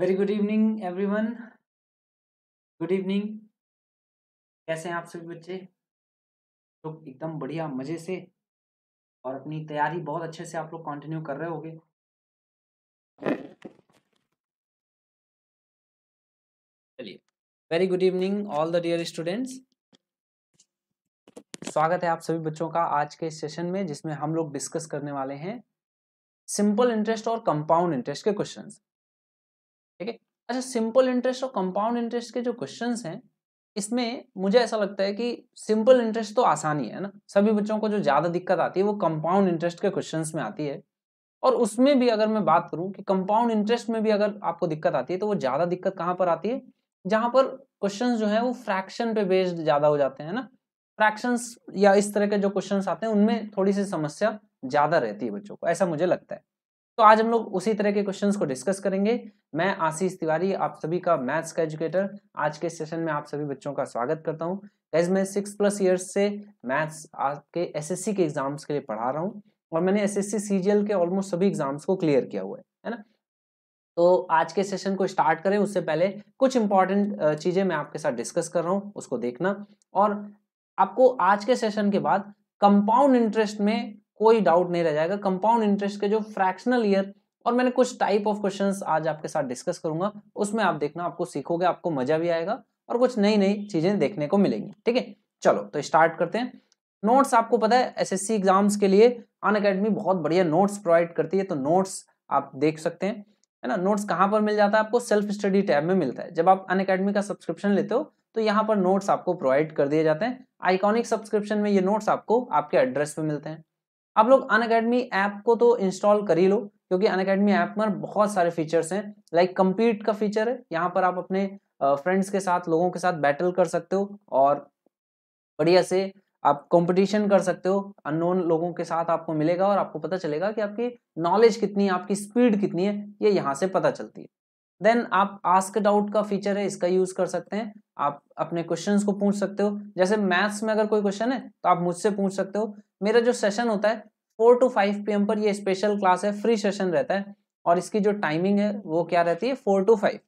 Very good evening everyone good evening कैसे हैं आप सभी बच्चे लोग तो एकदम बढ़िया मज़े से और अपनी तैयारी बहुत अच्छे से आप लोग कंटिन्यू कर रहे होगे चलिए very good evening all the dear students स्वागत है आप सभी बच्चों का आज के सेशन में जिसमें हम लोग डिस्कस करने वाले हैं सिंपल इंटरेस्ट और कंपाउंड इंटरेस्ट के क्वेश्चंस ठीक है अच्छा सिंपल इंटरेस्ट और कंपाउंड इंटरेस्ट के जो क्वेश्चन हैं इसमें मुझे ऐसा लगता है कि सिंपल इंटरेस्ट तो आसानी है ना सभी बच्चों को जो ज़्यादा दिक्कत आती है वो कंपाउंड इंटरेस्ट के क्वेश्चन में आती है और उसमें भी अगर मैं बात करूँ कि कंपाउंड इंटरेस्ट में भी अगर आपको दिक्कत आती है तो वो ज़्यादा दिक्कत कहाँ पर आती है जहाँ पर क्वेश्चन जो है वो फ्रैक्शन पे बेस्ड ज़्यादा हो जाते हैं ना फ्रैक्शंस या इस तरह के जो क्वेश्चन आते हैं उनमें थोड़ी सी समस्या ज़्यादा रहती है बच्चों को ऐसा मुझे लगता है तो आज हम लोग उसी तरह के क्वेश्चंस को डिस्कस करेंगे मैं आशीष तिवारी आप सभी का मैथ्स का एजुकेटर आज के सेशन में आप सभी बच्चों का स्वागत करता हूँ एज मैं सिक्स प्लस ईयर्स से मैथ्स आपके एसएससी के एग्जाम्स के लिए पढ़ा रहा हूँ और मैंने एस एस सीजीएल के ऑलमोस्ट सभी एग्जाम्स को क्लियर किया हुआ है है ना तो आज के सेशन को स्टार्ट करें उससे पहले कुछ इंपॉर्टेंट चीज़ें मैं आपके साथ डिस्कस कर रहा हूँ उसको देखना और आपको आज के सेशन के बाद कंपाउंड इंटरेस्ट में कोई डाउट नहीं रह जाएगा कंपाउंड इंटरेस्ट के जो फ्रैक्शनल ईयर और मैंने कुछ टाइप ऑफ क्वेश्चन आज आपके साथ डिस्कस करूंगा उसमें आप देखना आपको सीखोगे आपको मजा भी आएगा और कुछ नई नई चीजें देखने को मिलेंगी ठीक है चलो तो स्टार्ट करते हैं नोट्स आपको पता है एसएससी एग्जाम्स के लिए अन अकेडमी बहुत बढ़िया नोट्स प्रोवाइड करती है तो नोट्स आप देख सकते हैं है ना नोट्स कहाँ पर मिल जाता है आपको सेल्फ स्टडी टैब में मिलता है जब आप अन अकेडमी का सब्सक्रिप्शन लेते हो तो यहाँ पर नोट्स आपको प्रोवाइड कर दिए जाते हैं आइकॉनिक सब्सक्रिप्शन में ये नोट्स आपको आपके एड्रेस पे मिलते हैं आप लोग अन अकेडमी ऐप को तो इंस्टॉल कर ही लो क्योंकि अन अकेडमी ऐप पर बहुत सारे फीचर्स हैं लाइक कम्पीट का फीचर है यहाँ पर आप अपने फ्रेंड्स के साथ लोगों के साथ बैटल कर सकते हो और बढ़िया से आप कंपटीशन कर सकते हो अननोन लोगों के साथ आपको मिलेगा और आपको पता चलेगा कि आपकी नॉलेज कितनी है आपकी स्पीड कितनी है ये यहाँ से पता चलती है देन आप आस्क डाउट का फीचर है इसका यूज कर सकते हैं आप अपने क्वेश्चंस को पूछ सकते हो जैसे मैथ्स में अगर कोई क्वेश्चन है तो आप मुझसे पूछ सकते हो मेरा जो सेशन होता है फोर टू फाइव पी पर ये स्पेशल क्लास है फ्री सेशन रहता है और इसकी जो टाइमिंग है वो क्या रहती है four to five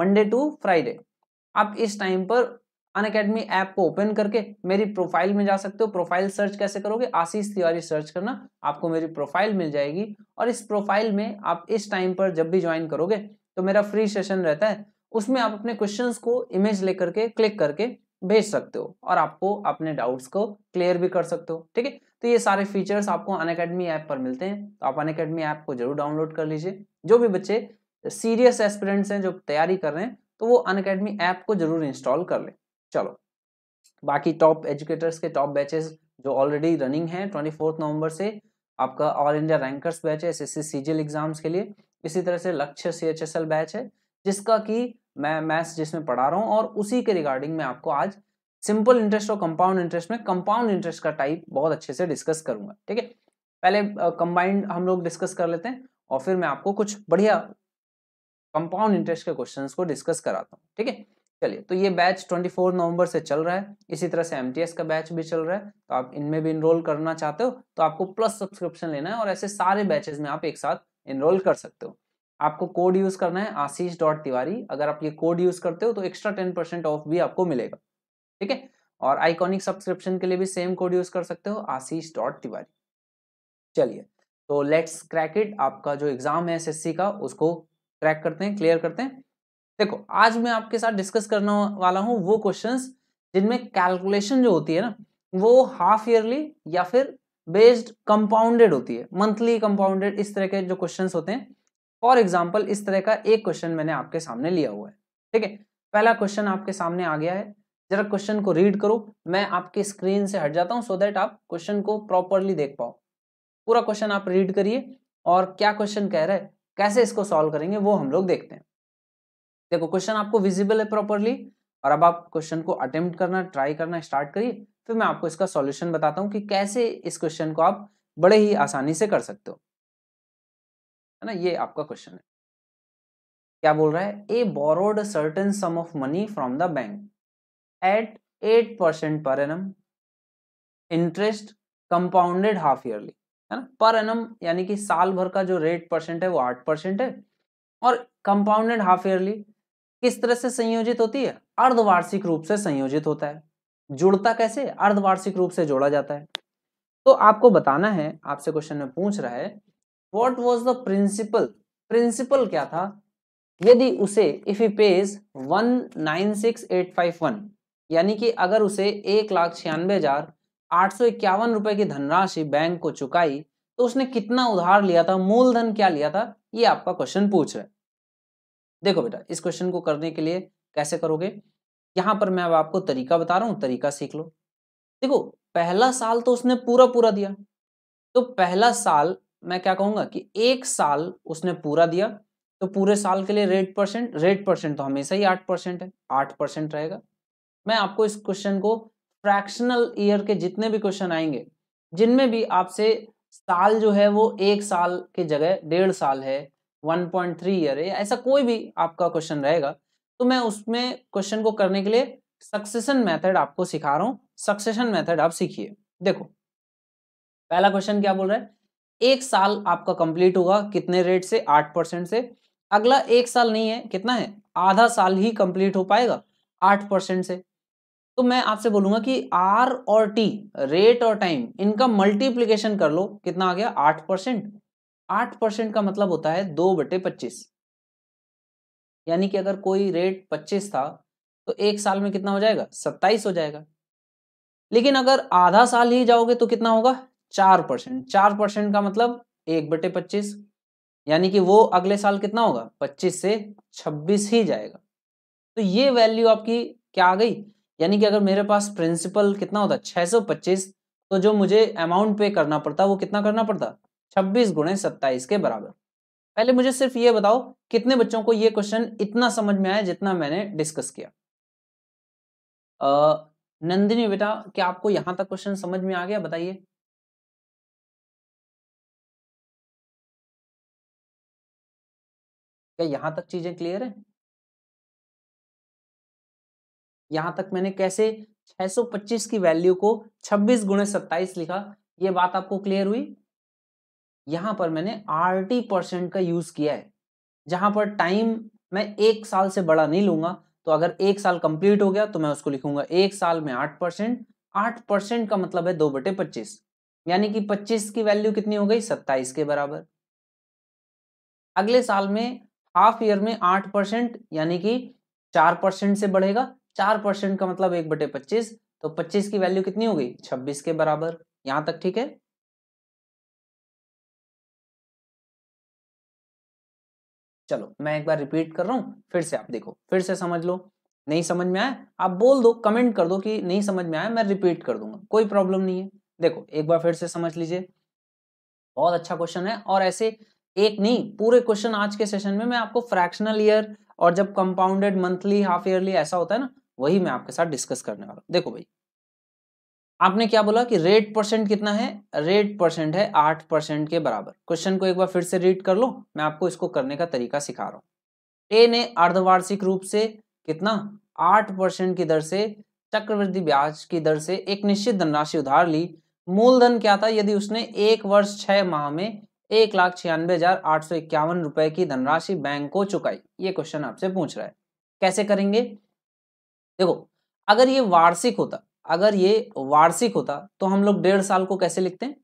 Monday to Friday आप इस टाइम पर अन अकेडमी ऐप को ओपन करके मेरी प्रोफाइल में जा सकते हो प्रोफाइल सर्च कैसे करोगे आशीष तिवारी सर्च करना आपको मेरी प्रोफाइल मिल जाएगी और इस प्रोफाइल में आप इस टाइम पर जब भी ज्वाइन करोगे तो मेरा फ्री सेशन रहता है उसमें आप अपने क्वेश्चन को इमेज लेकर के क्लिक करके भेज सकते हो और आपको अपने डाउट्स को क्लियर भी कर सकते हो ठीक है तो ये सारे फीचर्स आपको अन अकेडमी ऐप पर मिलते हैं तो आप अन अकेडमी ऐप को जरूर डाउनलोड कर लीजिए जो भी बच्चे सीरियस एस्पिरेंट्स हैं जो तैयारी कर रहे हैं तो वो अन अकेडमी ऐप को जरूर इंस्टॉल कर लें चलो बाकी टॉप एजुकेटर्स के टॉप बैचेस जो ऑलरेडी रनिंग है ट्वेंटी नवंबर से आपका ऑल इंडिया रैंकर्स बैच है एस एस एग्जाम्स के लिए इसी तरह से Lakshya C H S L batch है जिसका कि मैं मैथ्स जिसमें पढ़ा रहा हूँ और उसी के रिगार्डिंग में आपको आज सिंपल इंटरेस्ट और कंपाउंड इंटरेस्ट में कंपाउंड इंटरेस्ट का टाइप बहुत अच्छे से डिस्कस करूंगा ठीक है पहले कंबाइंड हम लोग डिस्कस कर लेते हैं और फिर मैं आपको कुछ बढ़िया कंपाउंड इंटरेस्ट के क्वेश्चन को डिस्कस कराता हूँ ठीक है चलिए तो ये बैच 24 नवंबर से चल रहा है इसी तरह से एम का बैच भी चल रहा है तो आप इनमें भी इनरोल करना चाहते हो तो आपको प्लस सब्सक्रिप्शन लेना है और ऐसे सारे बैचेस में आप एक साथ इनरोल कर सकते हो आपको कोड यूज करना है आशीष डॉट तिवारी अगर आप ये कोड यूज करते हो तो एक्स्ट्रा टेन परसेंट ऑफ भी आपको मिलेगा ठीक है और आइकॉनिक सब्सक्रिप्शन के लिए भी सेम कोड यूज कर सकते हो आशीष डॉट तिवारी चलिए तो लेट्स क्रैक इट आपका जो एग्जाम है एस का उसको क्रैक करते हैं क्लियर करते हैं देखो आज मैं आपके साथ डिस्कस करने वाला हूँ वो क्वेश्चन जिनमें कैलकुलेशन जो होती है ना वो हाफ ईयरली या फिर बेस्ड कंपाउंडेड होती है मंथली कंपाउंडेड इस तरह के जो क्वेश्चन होते हैं फॉर एग्जाम्पल इस तरह का एक क्वेश्चन मैंने आपके सामने लिया हुआ है ठीक है पहला क्वेश्चन आपके सामने आ गया है जरा क्वेश्चन को रीड करो मैं आपके स्क्रीन से हट जाता हूँ सो देट आप क्वेश्चन को प्रॉपरली देख पाओ पूरा क्वेश्चन आप रीड करिए और क्या क्वेश्चन कह रहा है कैसे इसको सॉल्व करेंगे वो हम लोग देखते हैं देखो क्वेश्चन आपको विजिबल है प्रॉपरली और अब आप क्वेश्चन को अटेम्प्ट करना ट्राई करना स्टार्ट करिए फिर मैं आपको इसका सॉल्यूशन बताता हूँ कि कैसे इस क्वेश्चन को आप बड़े ही आसानी से कर सकते हो है ना ये आपका क्वेश्चन है क्या बोल रहा है a borrowed certain sum of money from the bank at eight percent पर annum interest compounded half yearly है ना पर एनम यानी कि साल भर का जो रेट परसेंट है वो आठ परसेंट है और कंपाउंडेड हाफ ईयरली किस तरह से संयोजित होती है अर्धवार्षिक रूप से संयोजित होता है जुड़ता कैसे अर्धवार्षिक रूप से जोड़ा जाता है तो आपको बताना है आपसे क्वेश्चन में पूछ रहा है what was the principal principal क्या था यदि उसे if he pays one nine six eight five one यानी कि अगर उसे एक लाख छियानवे हजार आठ सौ इक्यावन रुपए की धनराशि बैंक को चुकाई तो उसने कितना उधार लिया था मूलधन क्या लिया था ये आपका क्वेश्चन पूछ रहा है देखो बेटा इस क्वेश्चन को करने के लिए कैसे करोगे यहां पर मैं अब आपको तरीका बता रहा हूं तरीका सीख लो देखो पहला साल तो उसने पूरा पूरा दिया तो पहला साल मैं क्या कहूंगा कि एक साल उसने पूरा दिया तो पूरे साल के लिए रेट परसेंट रेट परसेंट तो हमेशा ही आठ परसेंट है आठ परसेंट रहेगा मैं आपको इस क्वेश्चन को फ्रैक्शनल ईयर के जितने भी क्वेश्चन आएंगे जिनमें भी आपसे साल जो है वो एक साल के जगह डेढ़ साल है थ्री ईयर है ऐसा कोई भी आपका क्वेश्चन रहेगा तो मैं उसमें क्वेश्चन को करने के लिए सक्सेशन मेथड आपको सिखा रहा हूं सक्सेशन मेथड आप सीखिए देखो पहला क्वेश्चन क्या बोल रहा है एक साल आपका कंप्लीट होगा कितने रेट से आठ परसेंट से अगला एक साल नहीं है कितना है आधा साल ही कंप्लीट हो पाएगा आठ परसेंट से तो मैं आपसे बोलूंगा कि आर और टी रेट और टाइम इनका मल्टीप्लीकेशन कर लो कितना आ गया आठ परसेंट आठ परसेंट का मतलब होता है दो बटे पच्चीस यानी कि अगर कोई रेट पच्चीस था तो एक साल में कितना हो जाएगा सत्ताईस हो जाएगा लेकिन अगर आधा साल ही जाओगे तो कितना होगा चार परसेंट चार परसेंट का मतलब एक बटे पच्चीस यानी कि वो अगले साल कितना होगा पच्चीस से छब्बीस ही जाएगा तो ये वैल्यू आपकी क्या आ गई यानी कि अगर मेरे पास प्रिंसिपल कितना होता छह सौ पच्चीस तो जो मुझे अमाउंट पे करना पड़ता वो कितना करना पड़ता छब्बीस गुणे सत्ताईस के बराबर पहले मुझे सिर्फ ये बताओ कितने बच्चों को ये क्वेश्चन इतना समझ में आया जितना मैंने डिस्कस किया नंदिनी बेटा क्या आपको यहां तक क्वेश्चन समझ में आ गया बताइए क्या यहां तक चीजें क्लियर है यहां तक मैंने कैसे 625 की वैल्यू को 26 गुणे सत्ताईस लिखा ये बात आपको क्लियर हुई यहाँ पर मैंने टी परसेंट का यूज किया है जहां पर टाइम मैं एक साल से बड़ा नहीं लूंगा तो अगर एक साल कंप्लीट हो गया तो मैं उसको लिखूंगा एक साल में आठ परसेंट आठ परसेंट का मतलब है दो बटे पच्चीस यानी कि पच्चीस की वैल्यू कितनी हो गई सत्ताईस के बराबर अगले साल में हाफ ईयर में आठ परसेंट यानी कि चार परसेंट से बढ़ेगा चार परसेंट का मतलब एक बटे पच्चीस तो पच्चीस की वैल्यू कितनी हो गई छब्बीस के बराबर यहां तक ठीक है चलो मैं एक बार रिपीट कर रहा हूँ फिर से आप देखो फिर से समझ लो नहीं समझ में आया आप बोल दो कमेंट कर दो कि नहीं समझ में आया मैं रिपीट कर दूंगा कोई प्रॉब्लम नहीं है देखो एक बार फिर से समझ लीजिए बहुत अच्छा क्वेश्चन है और ऐसे एक नहीं पूरे क्वेश्चन आज के सेशन में मैं आपको फ्रैक्शनल ईयर और जब कंपाउंडेड मंथली हाफ ईयरली ऐसा होता है ना वही मैं आपके साथ डिस्कस करने वाला हूँ देखो भाई आपने क्या बोला कि रेट परसेंट कितना है रेट परसेंट है आठ परसेंट के बराबर क्वेश्चन को एक बार फिर से रीड कर लो मैं आपको इसको करने का तरीका सिखा रहा हूँ ए ने अर्धवार्षिक रूप से कितना आठ परसेंट की दर से चक्रवृद्धि ब्याज की दर से एक निश्चित धनराशि उधार ली मूलधन क्या था यदि उसने एक वर्ष छह माह में एक लाख छियानवे हजार आठ सौ इक्यावन रुपए की धनराशि बैंक को चुकाई ये क्वेश्चन आपसे पूछ रहा है कैसे करेंगे देखो अगर ये वार्षिक होता अगर ये वार्षिक होता तो हम लोग डेढ़ साल को कैसे लिखते हैं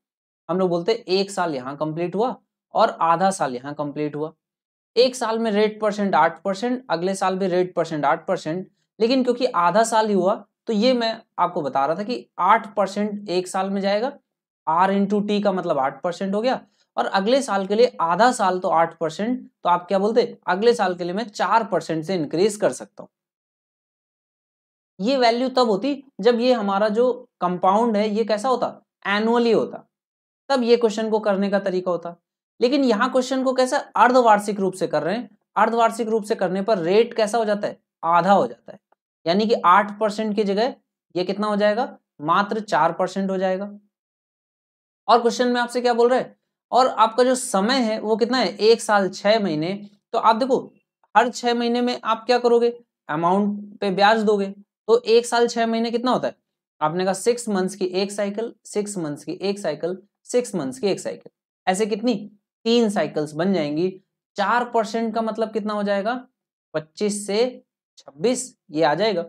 हम लोग बोलते एक साल यहाँ कंप्लीट हुआ और आधा साल यहाँ कंप्लीट हुआ एक साल में रेट परसेंट आठ परसेंट अगले साल भी रेट परसेंट आठ परसेंट लेकिन क्योंकि आधा साल ही हुआ तो ये मैं आपको बता रहा था कि आठ परसेंट एक साल में जाएगा आर इंटू टी का मतलब आठ परसेंट हो गया और अगले साल के लिए आधा साल तो आठ परसेंट तो आप क्या बोलते अगले साल के लिए मैं चार परसेंट से इंक्रीज कर सकता हूँ ये वैल्यू तब होती जब ये हमारा जो कंपाउंड है ये कैसा होता एनुअली होता तब ये क्वेश्चन को करने का तरीका होता लेकिन यहाँ क्वेश्चन को कैसा अर्धवार्षिक रूप से कर रहे हैं अर्धवार्षिक रूप से करने पर रेट कैसा हो जाता है आधा हो जाता है यानी कि आठ परसेंट की जगह ये कितना हो जाएगा मात्र चार परसेंट हो जाएगा और क्वेश्चन में आपसे क्या बोल रहे हैं और आपका जो समय है वो कितना है एक साल छह महीने तो आप देखो हर छह महीने में आप क्या करोगे अमाउंट पे ब्याज दोगे तो एक साल छह महीने कितना होता है आपने कहा सिक्स मंथ्स की एक साइकिल सिक्स मंथ्स की एक साइकिल सिक्स मंथ्स की एक साइकिल ऐसे कितनी तीन साइकिल्स बन जाएंगी चार परसेंट का मतलब कितना हो जाएगा पच्चीस से छब्बीस ये आ जाएगा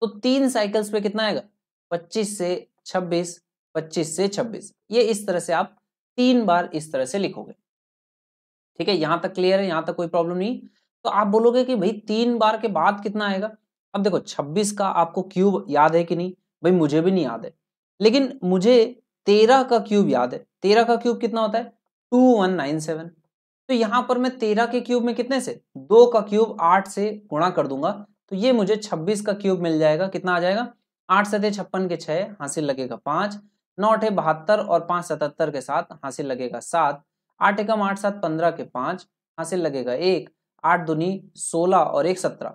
तो तीन साइकिल्स पे कितना आएगा पच्चीस से छब्बीस पच्चीस से छब्बीस ये इस तरह से आप तीन बार इस तरह से लिखोगे ठीक है यहां तक क्लियर है यहां तक कोई प्रॉब्लम नहीं तो आप बोलोगे कि भाई तीन बार के बाद कितना आएगा अब देखो 26 का आपको क्यूब याद है कि नहीं भाई मुझे भी नहीं याद है लेकिन मुझे 13 का क्यूब याद है 13 का क्यूब कितना होता है 2197 तो यहाँ पर मैं 13 के क्यूब में कितने से दो का क्यूब आठ से गुणा कर दूंगा तो ये मुझे छब्बीस का क्यूब मिल जाएगा कितना आ जाएगा आठ सतह छप्पन के छः हासिल लगेगा पाँच नौ अठे बहत्तर और पाँच सतहत्तर के साथ हासिल लगेगा सात आठ एकम आठ सात पंद्रह के पाँच हासिल लगेगा एक आठ दुनी सोलह और एक सत्रह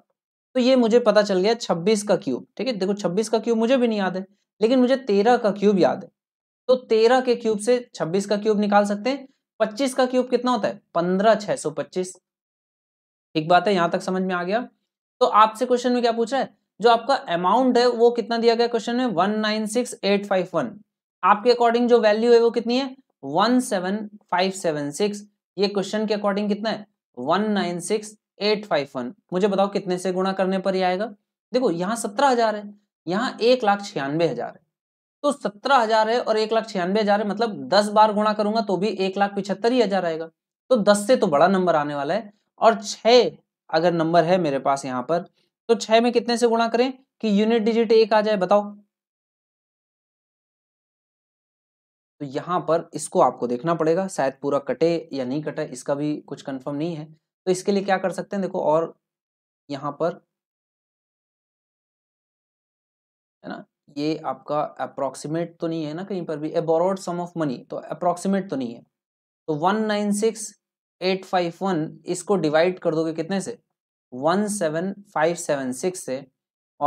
तो ये मुझे पता चल गया छब्बीस का क्यूब ठीक है देखो छब्बीस का क्यूब मुझे भी नहीं याद है लेकिन मुझे तेरह का क्यूब याद है तो तेरह के क्यूब से छब्बीस का क्यूब निकाल सकते हैं पच्चीस का क्यूब कितना होता है पंद्रह छह सौ पच्चीस ठीक बात है यहां तक समझ में आ गया तो आपसे क्वेश्चन में क्या पूछा है जो आपका अमाउंट है वो कितना दिया गया क्वेश्चन में one nine six eight five one आपके अकॉर्डिंग जो वैल्यू है वो कितनी है one seven five seven six ये क्वेश्चन के अकॉर्डिंग कितना है one nine six eight five one मुझे बताओ कितने से गुणा करने पर ही आएगा देखो यहाँ सत्रह हजार है यहाँ एक लाख छियानवे हजार है तो सत्रह हजार है और एक लाख छियानवे हजार है मतलब दस बार गुणा करूंगा तो भी एक लाख पिछहत्तर ही हजार आएगा तो दस से तो बड़ा नंबर आने वाला है और छह अगर नंबर है मेरे पास यहाँ पर तो छह में कितने से गुणा करें कि यूनिट डिजिट एक आ जाए बताओ तो यहाँ पर इसको आपको देखना पड़ेगा शायद पूरा कटे या नहीं कटे इसका भी कुछ कंफर्म नहीं है तो इसके लिए क्या कर सकते हैं देखो और यहाँ पर है ना ये आपका अप्रोक्सीमेट तो नहीं है ना कहीं पर भी a borrowed sum of money तो अप्रोक्सीमेट तो नहीं है तो one nine six eight five one इसको डिवाइड कर दोगे कितने से one seven five seven six से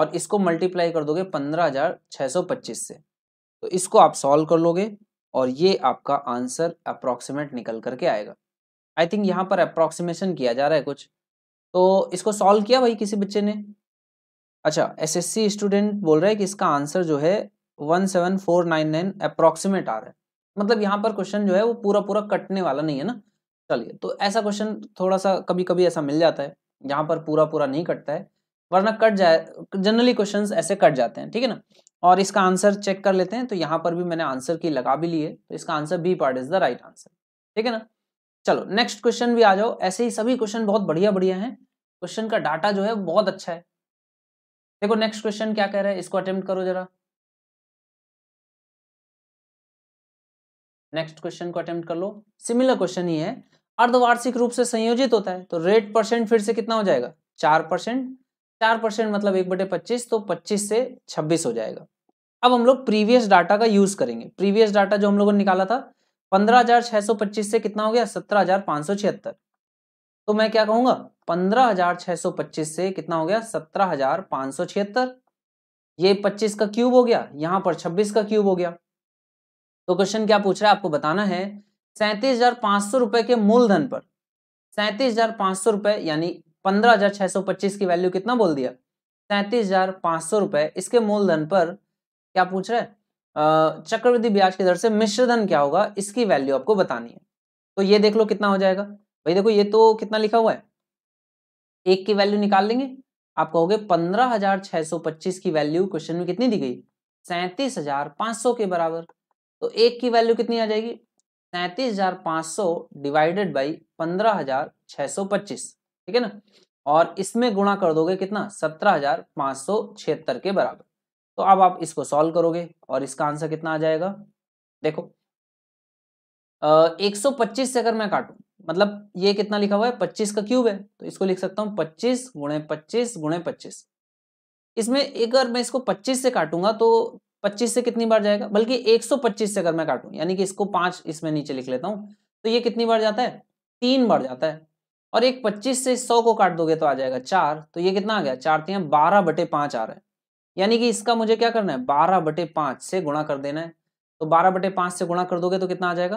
और इसको मल्टीप्लाई कर दोगे पंद्रह हजार छः सौ पच्चीस से तो इसको आप सॉल्व कर लोगे और ये आपका आंसर अप्रोक्सीमेट निकल करके आएगा आई थिंक यहाँ पर अप्रोक्सीमेशन हम्म। किया जा रहा है कुछ तो इसको सॉल्व किया भाई किसी बच्चे ने अच्छा एसएससी स्टूडेंट बोल रहे हैं कि इसका आंसर जो है one seven four nine nine approximate आ रहा है मतलब यहाँ पर क्वेश्चन जो है वो पूरा पूरा कटने वाला नहीं है ना चलिए तो ऐसा क्वेश्चन थोड़ा सा कभी कभी ऐसा मिल जाता है जहाँ पर पूरा पूरा नहीं कटता है वरना कट जाए जनरली क्वेश्चन ऐसे कट जाते हैं ठीक है ना और इसका आंसर चेक कर लेते हैं तो यहाँ पर भी मैंने आंसर की लगा भी ली है तो इसका answer B part is the right answer ठीक है ना चलो नेक्स्ट क्वेश्चन भी आ जाओ ऐसे ही सभी क्वेश्चन बहुत बढ़िया बढ़िया हैं क्वेश्चन का डाटा जो है बहुत अच्छा है देखो नेक्स्ट क्वेश्चन क्या कह रहा है इसको अटेम्प्ट करो जरा नेक्स्ट क्वेश्चन को अटेम्प्ट कर लो सिमिलर क्वेश्चन ही है अर्धवार्षिक रूप से संयोजित होता है तो रेट परसेंट फिर से कितना हो जाएगा चार परसेंट चार परसेंट मतलब एक बटे पच्चीस तो पच्चीस से छब्बीस हो जाएगा अब हम लोग प्रीवियस डाटा का यूज करेंगे प्रीवियस डाटा जो हम लोगों ने निकाला था पंद्रह हजार छह सौ पच्चीस से कितना हो गया सत्रह हजार पांच सौ छिहत्तर तो मैं क्या कहूंगा पंद्रह हजार छह सौ पच्चीस से कितना हो गया सत्रह हजार पांच सौ छिहत्तर ये पच्चीस का क्यूब हो गया यहां पर छब्बीस का क्यूब हो गया तो क्वेश्चन क्या पूछ रहा है आपको बताना है सैंतीस हजार पांच सौ रुपए के मूलधन पर सैंतीस हजार पांच सौ रुपए यानी पंद्रह हजार छह सौ पच्चीस की वैल्यू कितना बोल दिया सैंतीस हजार पांच सौ रुपए इसके मूलधन पर क्या पूछ रहा है चक्रवृद्धि ब्याज की दर से मिश्रधन क्या होगा इसकी वैल्यू आपको बतानी है तो ये देख लो कितना हो जाएगा भाई देखो ये तो कितना लिखा हुआ है एक की वैल्यू निकाल लेंगे आप कहोगे पंद्रह हजार छह सौ पच्चीस की वैल्यू क्वेश्चन में कितनी दी गई सैंतीस हजार पांच सौ के बराबर तो एक की वैल्यू कितनी आ जाएगी सैंतीस हजार पांच सौ डिवाइडेड बाई पंद्रह हजार छह सौ पच्चीस ठीक है ना और इसमें गुणा कर दोगे कितना सत्रह हजार पांच सौ छिहत्तर के बराबर तो अब आप इसको सॉल्व करोगे और इसका आंसर कितना आ जाएगा देखो एक सौ पच्चीस से अगर मैं काटू मतलब ये कितना लिखा हुआ है पच्चीस का क्यूब है तो इसको लिख सकता हूँ पच्चीस गुणे पच्चीस गुणे पच्चीस इसमें अगर मैं इसको पच्चीस से काटूंगा तो पच्चीस से कितनी बार जाएगा बल्कि एक सौ पच्चीस से अगर मैं काटूं यानी कि इसको पांच इसमें नीचे लिख लेता हूँ तो ये कितनी बार जाता है तीन बार जाता है और एक पच्चीस से सौ को काट दोगे तो आ जाएगा चार तो ये कितना आ गया चार तीन बारह बटे पांच आ रहा है यानी कि इसका मुझे क्या करना है बारह बटे पांच से गुणा कर देना है तो बारह बटे पांच से गुणा कर दोगे तो कितना आ जाएगा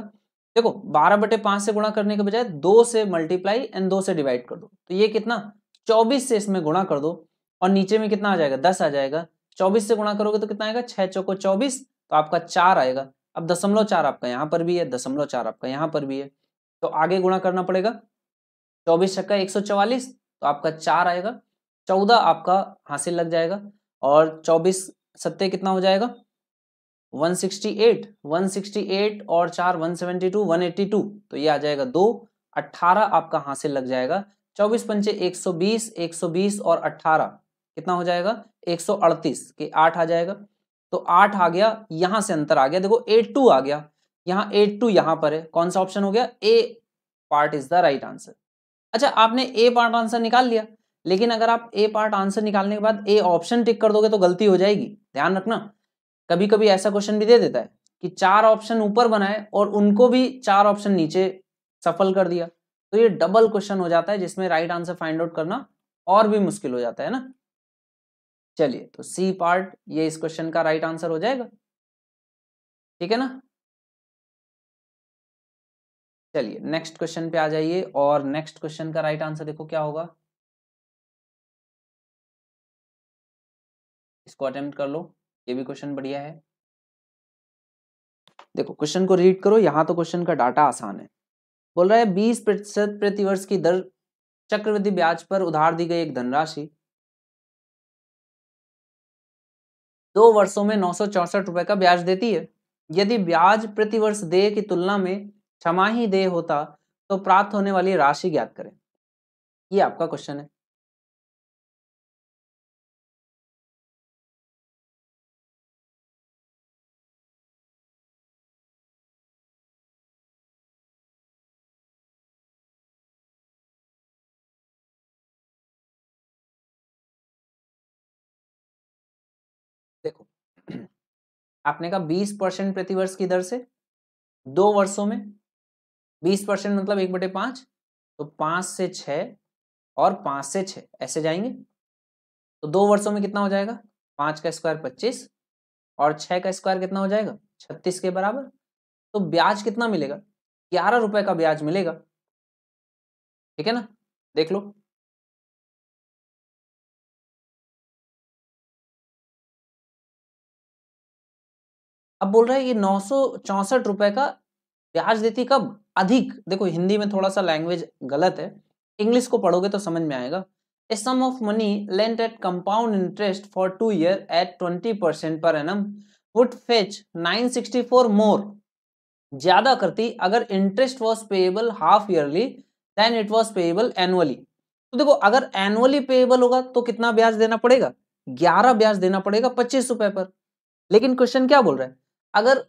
देखो बारह बटे पांच से गुणा करने के बजाय दो से मल्टीप्लाई एंड दो से डिवाइड कर दो तो ये कितना चौबीस से इसमें गुणा कर दो और नीचे में कितना आ जाएगा दस आ जाएगा चौबीस से गुणा करोगे तो कितना आएगा छह चौको चौबीस तो आपका चार आएगा अब दशमलव चार आपका यहाँ पर भी है दशमलव चार आपका यहाँ पर भी है तो आगे गुणा करना पड़ेगा चौबीस छक्का एक सौ चौवालीस तो आपका चार आएगा चौदह आपका हासिल लग जाएगा और चौबीस सत्ते कितना हो जाएगा 168 168 और चार 172 182 तो ये आ जाएगा दो 18 आपका हाथ से लग जाएगा चौबीस पंचे 120 120 और 18 कितना हो जाएगा 138 के आठ आ जाएगा तो आठ आ गया यहां से अंतर आ गया देखो एट टू आ गया यहाँ एट टू यहाँ पर है कौन सा ऑप्शन हो गया A part is the right answer अच्छा आपने ए पार्ट आंसर निकाल लिया लेकिन अगर आप ए पार्ट आंसर निकालने के बाद ए ऑप्शन टिक कर दोगे तो गलती हो जाएगी ध्यान रखना कभी कभी ऐसा क्वेश्चन भी दे देता है कि चार ऑप्शन ऊपर बनाए और उनको भी चार ऑप्शन नीचे सफल कर दिया तो ये डबल क्वेश्चन हो जाता है जिसमें राइट आंसर फाइंड आउट करना और भी मुश्किल हो जाता है ना चलिए तो सी पार्ट ये इस क्वेश्चन का राइट आंसर हो जाएगा ठीक है ना चलिए नेक्स्ट क्वेश्चन पे आ जाइए और नेक्स्ट क्वेश्चन का राइट आंसर देखो क्या होगा इसको अटेम्प्ट कर लो ये भी क्वेश्चन बढ़िया है देखो क्वेश्चन को रीड करो यहाँ तो क्वेश्चन का डाटा आसान है बोल रहा है बीस प्रतिशत प्रतिवर्ष की दर चक्रवृद्धि ब्याज पर उधार दी गई एक धनराशि दो वर्षों में नौ रुपए का ब्याज देती है यदि ब्याज प्रतिवर्ष देय की तुलना में छमाही देय होता तो प्राप्त होने वाली राशि ज्ञात करें ये आपका क्वेश्चन है देखो आपने कहा बीस परसेंट प्रतिवर्ष की दर से दो वर्षों में बीस परसेंट मतलब एक बटे पांच तो पांच से छ और पांच से छ ऐसे जाएंगे तो दो वर्षों में कितना हो जाएगा पांच का स्क्वायर पच्चीस और छह का स्क्वायर कितना हो जाएगा छत्तीस के बराबर तो ब्याज कितना मिलेगा ग्यारह रुपए का ब्याज मिलेगा ठीक है ना देख लो अब बोल रहा है ये नौ रुपए का ब्याज देती कब अधिक देखो हिंदी में थोड़ा सा लैंग्वेज गलत है इंग्लिश को पढ़ोगे तो समझ में आएगा a sum of money lent at compound interest for two year at twenty percent पर annum would fetch four more ज्यादा करती अगर interest was payable half yearly than it was payable annually तो देखो अगर एनुअली पेएबल होगा तो कितना ब्याज देना पड़ेगा ग्यारह ब्याज देना पड़ेगा पच्चीस रुपए पर लेकिन क्वेश्चन क्या बोल रहा है अगर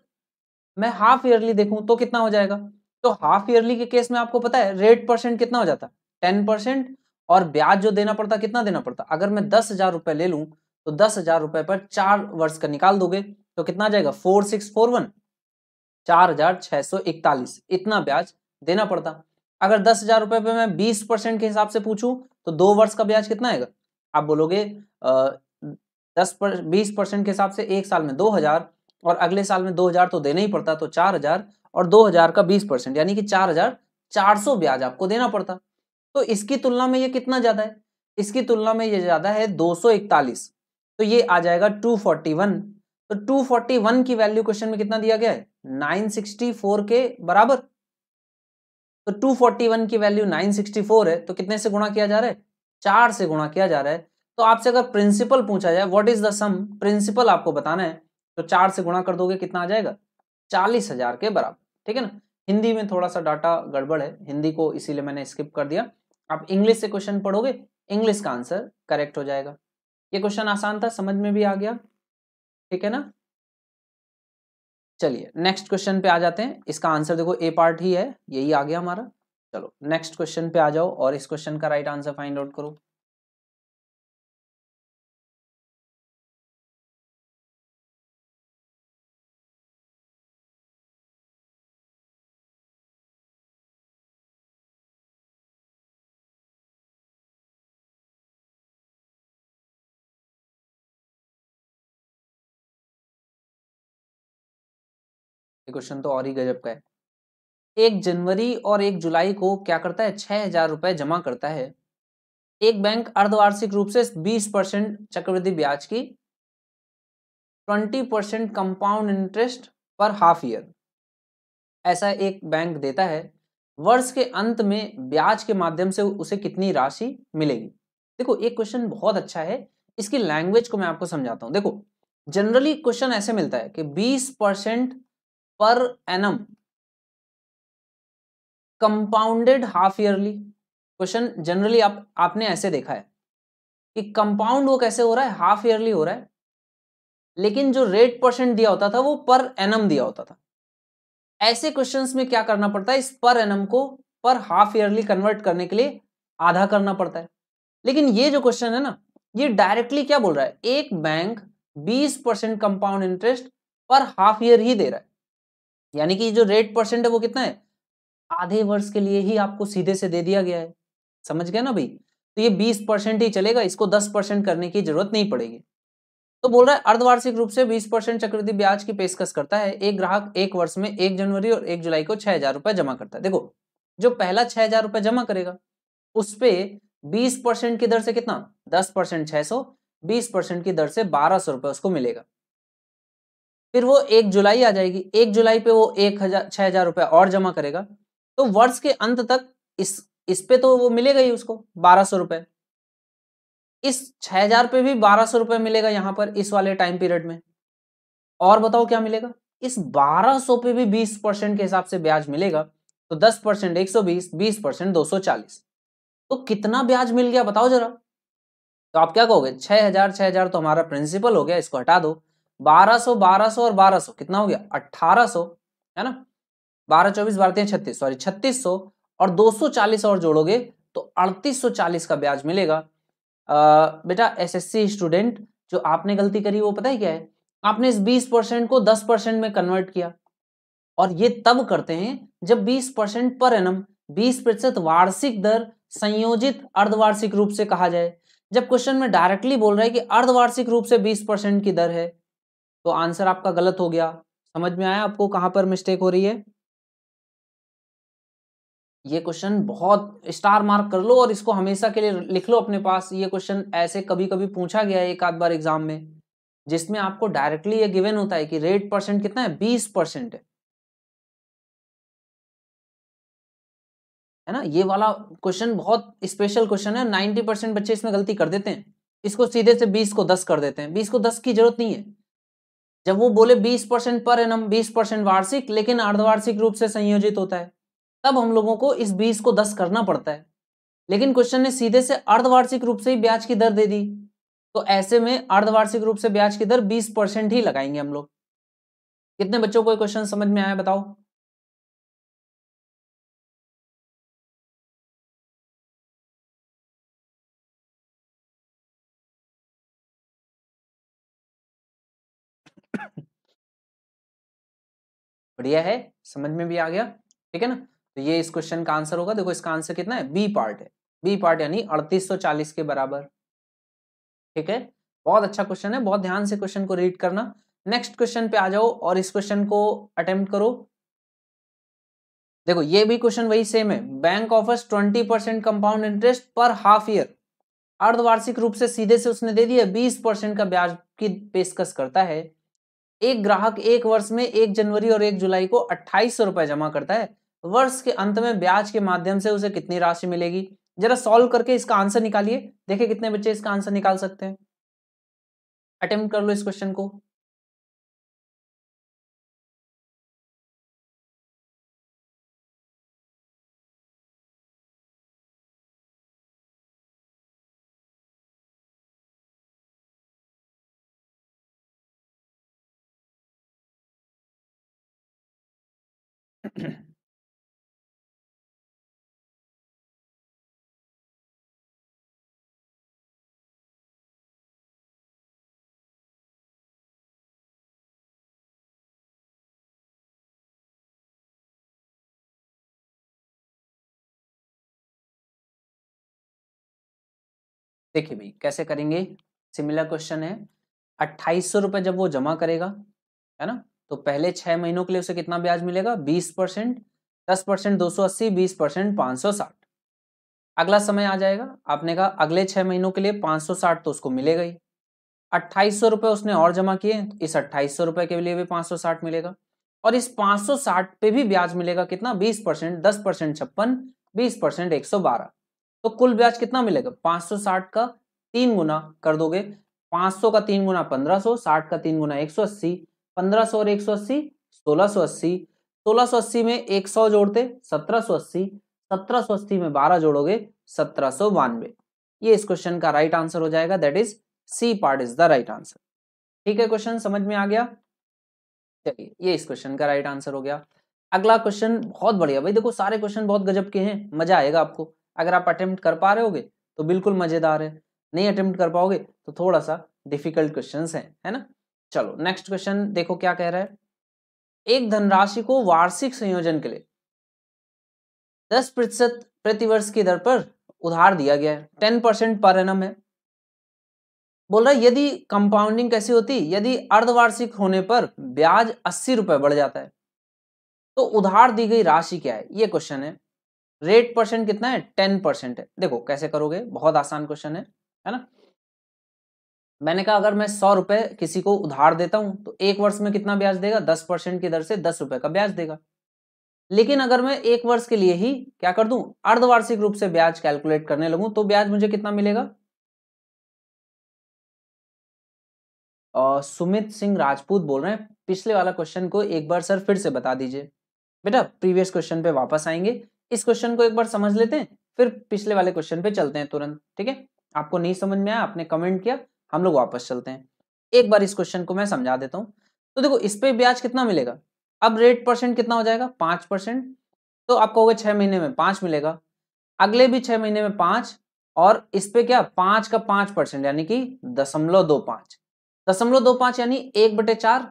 मैं हाफ ईयरली देखूं तो कितना हो जाएगा तो हाफ ईयरली के केस में आपको पता है रेट परसेंट कितना हो जाता टेन परसेंट और ब्याज जो देना पड़ता कितना देना पड़ता अगर मैं दस हजार रुपए ले लूं तो दस हजार रुपए पर चार वर्ष का निकाल दोगे तो कितना आ जाएगा फोर सिक्स फोर वन चार हजार छह सौ इकतालीस इतना ब्याज देना पड़ता अगर दस हजार रुपए पर मैं बीस परसेंट के हिसाब से पूछूं तो दो वर्ष का ब्याज कितना आएगा आप बोलोगे दस पर बीस परसेंट के हिसाब से एक साल में दो हजार और अगले साल में 2000 तो देना ही पड़ता तो 4000 और 2000 का 20 परसेंट यानी कि 4400 ब्याज आपको देना पड़ता तो इसकी तुलना में ये कितना ज़्यादा है इसकी तुलना में ये ज़्यादा है 241 तो ये आ जाएगा 241 तो 241 की वैल्यू क्वेश्चन में कितना दिया गया है 964 के बराबर तो 241 की वैल्यू 964 है तो कितने से गुणा किया जा रहा है चार से गुणा किया जा रहा है तो आपसे अगर प्रिंसिपल पूछा जाए what is the sum principal आपको बताना है तो चार से गुणा कर दोगे कितना आ जाएगा चालीस हजार के बराबर ठीक है ना हिंदी में थोड़ा सा डाटा गड़बड़ है हिंदी को इसीलिए मैंने स्किप कर दिया आप इंग्लिश से क्वेश्चन पढ़ोगे इंग्लिश का आंसर करेक्ट हो जाएगा ये क्वेश्चन आसान था समझ में भी आ गया ठीक है ना चलिए नेक्स्ट क्वेश्चन पे आ जाते हैं इसका आंसर देखो ए पार्ट ही है यही आ गया हमारा चलो नेक्स्ट क्वेश्चन पे आ जाओ और इस क्वेश्चन का राइट आंसर फाइंड आउट करो क्वेश्चन तो और ही गजब का है एक जनवरी और एक जुलाई को क्या करता है छह हजार रुपए जमा करता है एक बैंक अर्धवार्षिक रूप से 20 परसेंट चक्रवृद्धि ब्याज की 20 परसेंट कंपाउंड इंटरेस्ट पर हाफ ईयर ऐसा एक बैंक देता है वर्ष के अंत में ब्याज के माध्यम से उसे कितनी राशि मिलेगी देखो एक क्वेश्चन बहुत अच्छा है इसकी लैंग्वेज को मैं आपको समझाता हूँ देखो जनरली क्वेश्चन ऐसे मिलता है कि 20 परसेंट पर annum compounded half yearly question generally आप आपने ऐसे देखा है कि कंपाउंड वो कैसे हो रहा है हाफ ईयरली हो रहा है लेकिन जो रेट परसेंट दिया होता था वो पर एनम दिया होता था ऐसे क्वेश्चंस में क्या करना पड़ता है इस पर एनम को पर हाफ ईयरली कन्वर्ट करने के लिए आधा करना पड़ता है लेकिन ये जो क्वेश्चन है ना ये डायरेक्टली क्या बोल रहा है एक बैंक 20 परसेंट कंपाउंड इंटरेस्ट पर हाफ ईयर ही दे रहा है यानी कि जो रेट परसेंट है वो कितना है आधे वर्ष के लिए ही आपको सीधे से दे दिया गया है समझ गया ना भाई तो ये बीस परसेंट ही चलेगा इसको दस परसेंट करने की जरूरत नहीं पड़ेगी तो बोल रहा है अर्धवार्षिक रूप से बीस परसेंट चक्रवृद्धि ब्याज की पेशकश करता है एक ग्राहक एक वर्ष में एक जनवरी और एक जुलाई को छह हजार रुपए जमा करता है देखो जो पहला छह हजार रुपए जमा करेगा उस पर बीस परसेंट की दर से कितना दस परसेंट छह सौ बीस परसेंट की दर से बारह सौ रुपए उसको मिलेगा फिर वो एक जुलाई आ जाएगी एक जुलाई पे वो एक हजार छह हजार रुपये और जमा करेगा तो वर्ष के अंत तक इस इस पे तो वो मिलेगा ही उसको बारह सौ रुपये इस छह हजार पे भी बारह सौ रुपये मिलेगा यहाँ पर इस वाले टाइम पीरियड में और बताओ क्या मिलेगा इस बारह सौ पे भी बीस परसेंट के हिसाब से ब्याज मिलेगा तो दस परसेंट एक सौ बीस बीस परसेंट दो सौ चालीस तो कितना ब्याज मिल गया बताओ जरा तो आप क्या कहोगे छह हजार छह हजार तो हमारा प्रिंसिपल हो गया इसको हटा दो 1200 1200 और 1200 कितना हो गया 1800 है ना बारह चौबीस बारह तीन छत्तीस सॉरी छत्तीस सो और 240 और जोड़ोगे तो 3840 का ब्याज मिलेगा आ, बेटा एसएससी स्टूडेंट जो आपने गलती करी वो पता है क्या है आपने इस 20 परसेंट को 10 परसेंट में कन्वर्ट किया और ये तब करते हैं जब 20 परसेंट पर एनम 20 प्रतिशत वार्षिक दर संयोजित अर्धवार्षिक रूप से कहा जाए जब क्वेश्चन में डायरेक्टली बोल रहा है कि अर्धवार्षिक रूप से 20 परसेंट की दर है तो आंसर आपका गलत हो गया समझ में आया आपको कहाँ पर मिस्टेक हो रही है ये क्वेश्चन बहुत स्टार मार्क कर लो और इसको हमेशा के लिए लिख लो अपने पास ये क्वेश्चन ऐसे कभी कभी पूछा गया है एक आध बार एग्जाम में जिसमें आपको डायरेक्टली ये गिवन होता है कि रेट परसेंट कितना है बीस परसेंट है है ना ये वाला क्वेश्चन बहुत स्पेशल क्वेश्चन है नाइन्टी परसेंट बच्चे इसमें गलती कर देते हैं इसको सीधे से बीस को दस कर देते हैं बीस को दस की जरूरत नहीं है जब वो बोले 20 परसेंट पर एनम 20 परसेंट वार्षिक लेकिन अर्धवार्षिक रूप से संयोजित होता है तब हम लोगों को इस 20 को 10 करना पड़ता है लेकिन क्वेश्चन ने सीधे से अर्धवार्षिक रूप से ही ब्याज की दर दे दी तो ऐसे में अर्धवार्षिक रूप से ब्याज की दर बीस परसेंट ही लगाएंगे हम लोग कितने बच्चों को क्वेश्चन समझ में आया बताओ बढ़िया है समझ में भी आ गया ठीक है ना तो ये इस क्वेश्चन का आंसर होगा देखो इसका आंसर कितना है बी पार्ट है बी पार्ट यानी अड़तीस के बराबर ठीक है बहुत अच्छा क्वेश्चन है बहुत ध्यान से क्वेश्चन को रीड करना नेक्स्ट क्वेश्चन पे आ जाओ और इस क्वेश्चन को अटेम्प्ट करो देखो ये भी क्वेश्चन वही सेम है bank offers twenty percent compound interest पर हाफ ईयर अर्धवार्षिक रूप से सीधे से उसने दे दिया बीस परसेंट का ब्याज की पेशकश करता है एक ग्राहक एक वर्ष में एक जनवरी और एक जुलाई को अट्ठाईस सौ रुपए जमा करता है वर्ष के अंत में ब्याज के माध्यम से उसे कितनी राशि मिलेगी जरा सॉल्व करके इसका आंसर निकालिए देखिए कितने बच्चे इसका आंसर निकाल सकते हैं अटेम्प्ट कर लो इस क्वेश्चन को देखिए भाई कैसे करेंगे सिमिलर क्वेश्चन है अट्ठाईस सौ रुपये जब वो जमा करेगा है ना तो पहले छह महीनों के लिए उसे कितना ब्याज मिलेगा बीस परसेंट दस परसेंट दो सौ अस्सी बीस परसेंट पाँच सौ साठ अगला समय आ जाएगा आपने कहा अगले छह महीनों के लिए पाँच सौ साठ तो उसको मिलेगा ही अट्ठाईस सौ रुपये उसने और जमा किए तो इस अट्ठाईस सौ रुपये के लिए भी पाँच सौ साठ मिलेगा और इस पाँच सौ साठ पे भी ब्याज मिलेगा कितना बीस परसेंट दस परसेंट छप्पन बीस परसेंट एक सौ बारह तो कुल ब्याज कितना मिलेगा पाँच सौ साठ का तीन गुना कर दोगे पाँच सौ का तीन गुना पंद्रह सौ साठ का तीन गुना एक सौ अस्सी पंद्रह और एक सौ अस्सी सोलह सौ अस्सी सोलह सौ अस्सी में एक सौ जोड़ते सत्रह सौ अस्सी सत्रह सौ अस्सी में बारह जोड़ोगे सत्रह सौ बानवे ये इस क्वेश्चन का राइट आंसर हो जाएगा that is C part is the right answer ठीक है क्वेश्चन समझ में आ गया चलिए ये इस क्वेश्चन का राइट आंसर हो गया अगला क्वेश्चन बहुत बढ़िया भाई देखो सारे क्वेश्चन बहुत गजब के हैं मजा आएगा आपको अगर आप अटेम्प्ट कर पा रहे होगे तो बिल्कुल मजेदार है नहीं अटेम्प्ट कर पाओगे तो थोड़ा सा डिफिकल्ट क्वेश्चन है है ना चलो नेक्स्ट क्वेश्चन देखो क्या कह रहा है एक धनराशि को वार्षिक संयोजन के लिए दस प्रतिशत प्रतिवर्ष की दर पर उधार दिया गया है टेन परसेंट पर एन है बोल रहा है यदि कंपाउंडिंग कैसी होती यदि अर्धवार्षिक होने पर ब्याज अस्सी रुपए बढ़ जाता है तो उधार दी गई राशि क्या है ये क्वेश्चन है रेट परसेंट कितना है टेन परसेंट है देखो कैसे करोगे बहुत आसान क्वेश्चन है है ना मैंने कहा अगर मैं सौ रुपए किसी को उधार देता हूं तो एक वर्ष में कितना ब्याज देगा दस परसेंट की दर से दस रुपए का ब्याज देगा लेकिन अगर मैं एक वर्ष के लिए ही क्या कर दूं अर्धवार्षिक रूप से ब्याज कैलकुलेट करने लगूं तो ब्याज मुझे कितना मिलेगा आ, सुमित सिंह राजपूत बोल रहे हैं पिछले वाला क्वेश्चन को एक बार सर फिर से बता दीजिए बेटा प्रीवियस क्वेश्चन पे वापस आएंगे इस क्वेश्चन को एक बार समझ लेते हैं फिर पिछले वाले क्वेश्चन पे चलते हैं तुरंत ठीक है आपको नहीं समझ में आया आपने कमेंट किया हम लोग वापस चलते हैं एक बार इस क्वेश्चन को मैं समझा देता हूँ तो देखो इस पे ब्याज कितना मिलेगा अब रेट परसेंट कितना हो जाएगा पाँच परसेंट तो आप कहोगे छः महीने में पाँच मिलेगा अगले भी छः महीने में पाँच और इस पे क्या पाँच का पाँच परसेंट यानी कि दशमलव दो पाँच दशमलव दो पाँच यानी एक बटे चार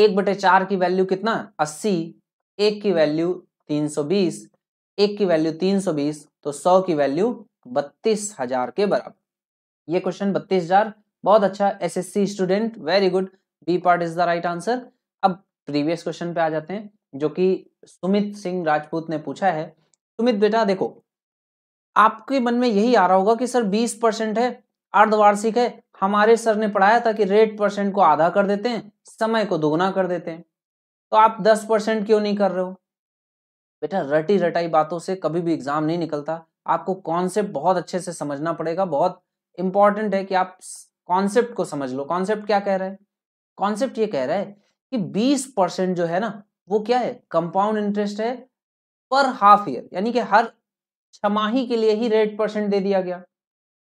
एक बटे चार की वैल्यू कितना अस्सी एक की वैल्यू तीन सौ बीस एक की वैल्यू तीन सौ बीस तो सौ की वैल्यू बत्तीस हजार के बराबर ये क्वेश्चन बत्तीस हजार बहुत अच्छा SSC student very good B part is the right answer अब प्रीवियस क्वेश्चन पे आ जाते हैं जो कि सुमित सिंह राजपूत ने पूछा है सुमित बेटा देखो आपके मन में यही आ रहा होगा कि सर बीस परसेंट है अर्धवार्षिक है हमारे सर ने पढ़ाया था कि रेट परसेंट को आधा कर देते हैं समय को दोगुना कर देते हैं तो आप दस परसेंट क्यों नहीं कर रहे हो बेटा रटी रटाई बातों से कभी भी एग्जाम नहीं निकलता आपको कॉन्सेप्ट बहुत अच्छे से समझना पड़ेगा बहुत इंपॉर्टेंट है कि आप कॉन्सेप्ट को समझ लो कॉन्सेप्ट क्या कह रहा है कॉन्सेप्ट ये कह रहा है कि 20 परसेंट जो है ना वो क्या है कंपाउंड इंटरेस्ट है पर हाफ ईयर यानी कि हर छमाही के लिए ही रेट परसेंट दे दिया गया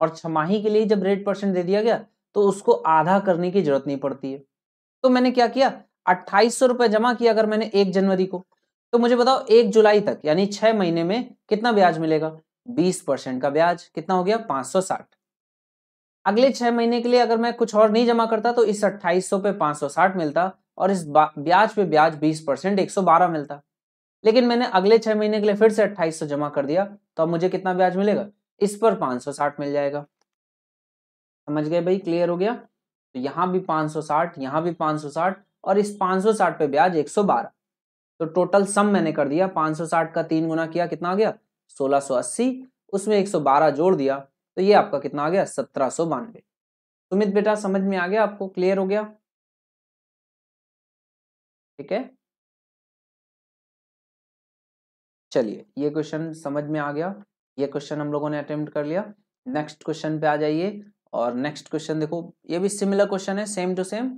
और छमाही के लिए जब रेट परसेंट दे दिया गया तो उसको आधा करने की जरूरत नहीं पड़ती है तो मैंने क्या किया अट्ठाईस सौ रुपये जमा किया अगर मैंने एक जनवरी को तो मुझे बताओ एक जुलाई तक यानी छह महीने में कितना ब्याज मिलेगा बीस परसेंट का ब्याज कितना हो गया पांच सौ साठ अगले छह महीने के लिए अगर मैं कुछ और नहीं जमा करता तो इस अट्ठाईस पे 560 मिलता और इस ब्याज पे ब्याज बीस परसेंट एक मिलता लेकिन मैंने अगले छह महीने के लिए फिर से अट्ठाईस जमा कर दिया तो अब मुझे कितना ब्याज मिलेगा इस पर 560 मिल जाएगा समझ गए भाई क्लियर हो गया तो यहाँ भी 560 यहाँ भी 560 और इस 560 पे ब्याज 112 तो टोटल सम मैंने कर दिया 560 का तीन गुना किया कितना आ गया 1680 उसमें 112 जोड़ दिया तो ये आपका कितना आ गया सत्रह सो बानवे सुमित बेटा समझ में आ गया आपको क्लियर हो गया ठीक है चलिए ये क्वेश्चन समझ में आ गया ये क्वेश्चन हम लोगों ने अटेम्प्ट कर लिया नेक्स्ट क्वेश्चन पे आ जाइए और नेक्स्ट क्वेश्चन देखो ये भी सिमिलर क्वेश्चन है सेम टू सेम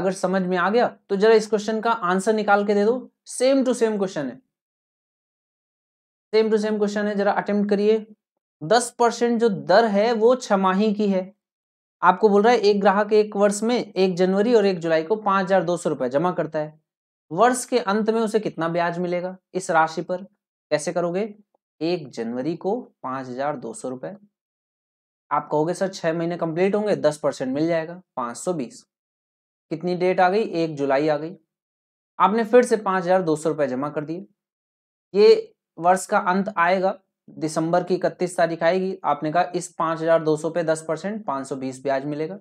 अगर समझ में आ गया तो जरा इस क्वेश्चन का आंसर निकाल के दे दो सेम टू सेम क्वेश्चन है सेम टू सेम क्वेश्चन है जरा अटेम्प्ट करिए दस परसेंट जो दर है वो छमाही की है आपको बोल रहा है एक ग्राहक एक वर्ष में एक जनवरी और एक जुलाई को पांच हजार दो सौ रुपए जमा करता है वर्ष के अंत में उसे कितना ब्याज मिलेगा इस राशि पर कैसे करोगे एक जनवरी को पांच हजार दो सौ रुपए आप कहोगे सर छह महीने कंप्लीट होंगे दस परसेंट मिल जाएगा पांच सौ बीस कितनी डेट आ गई एक जुलाई आ गई आपने फिर से पाँच हजार दो सौ रुपये जमा कर दिए ये वर्ष का अंत आएगा दिसंबर की इकतीस तारीख आएगी आपने कहा इस पाँच हजार दो सौ पे दस परसेंट पाँच सौ बीस ब्याज मिलेगा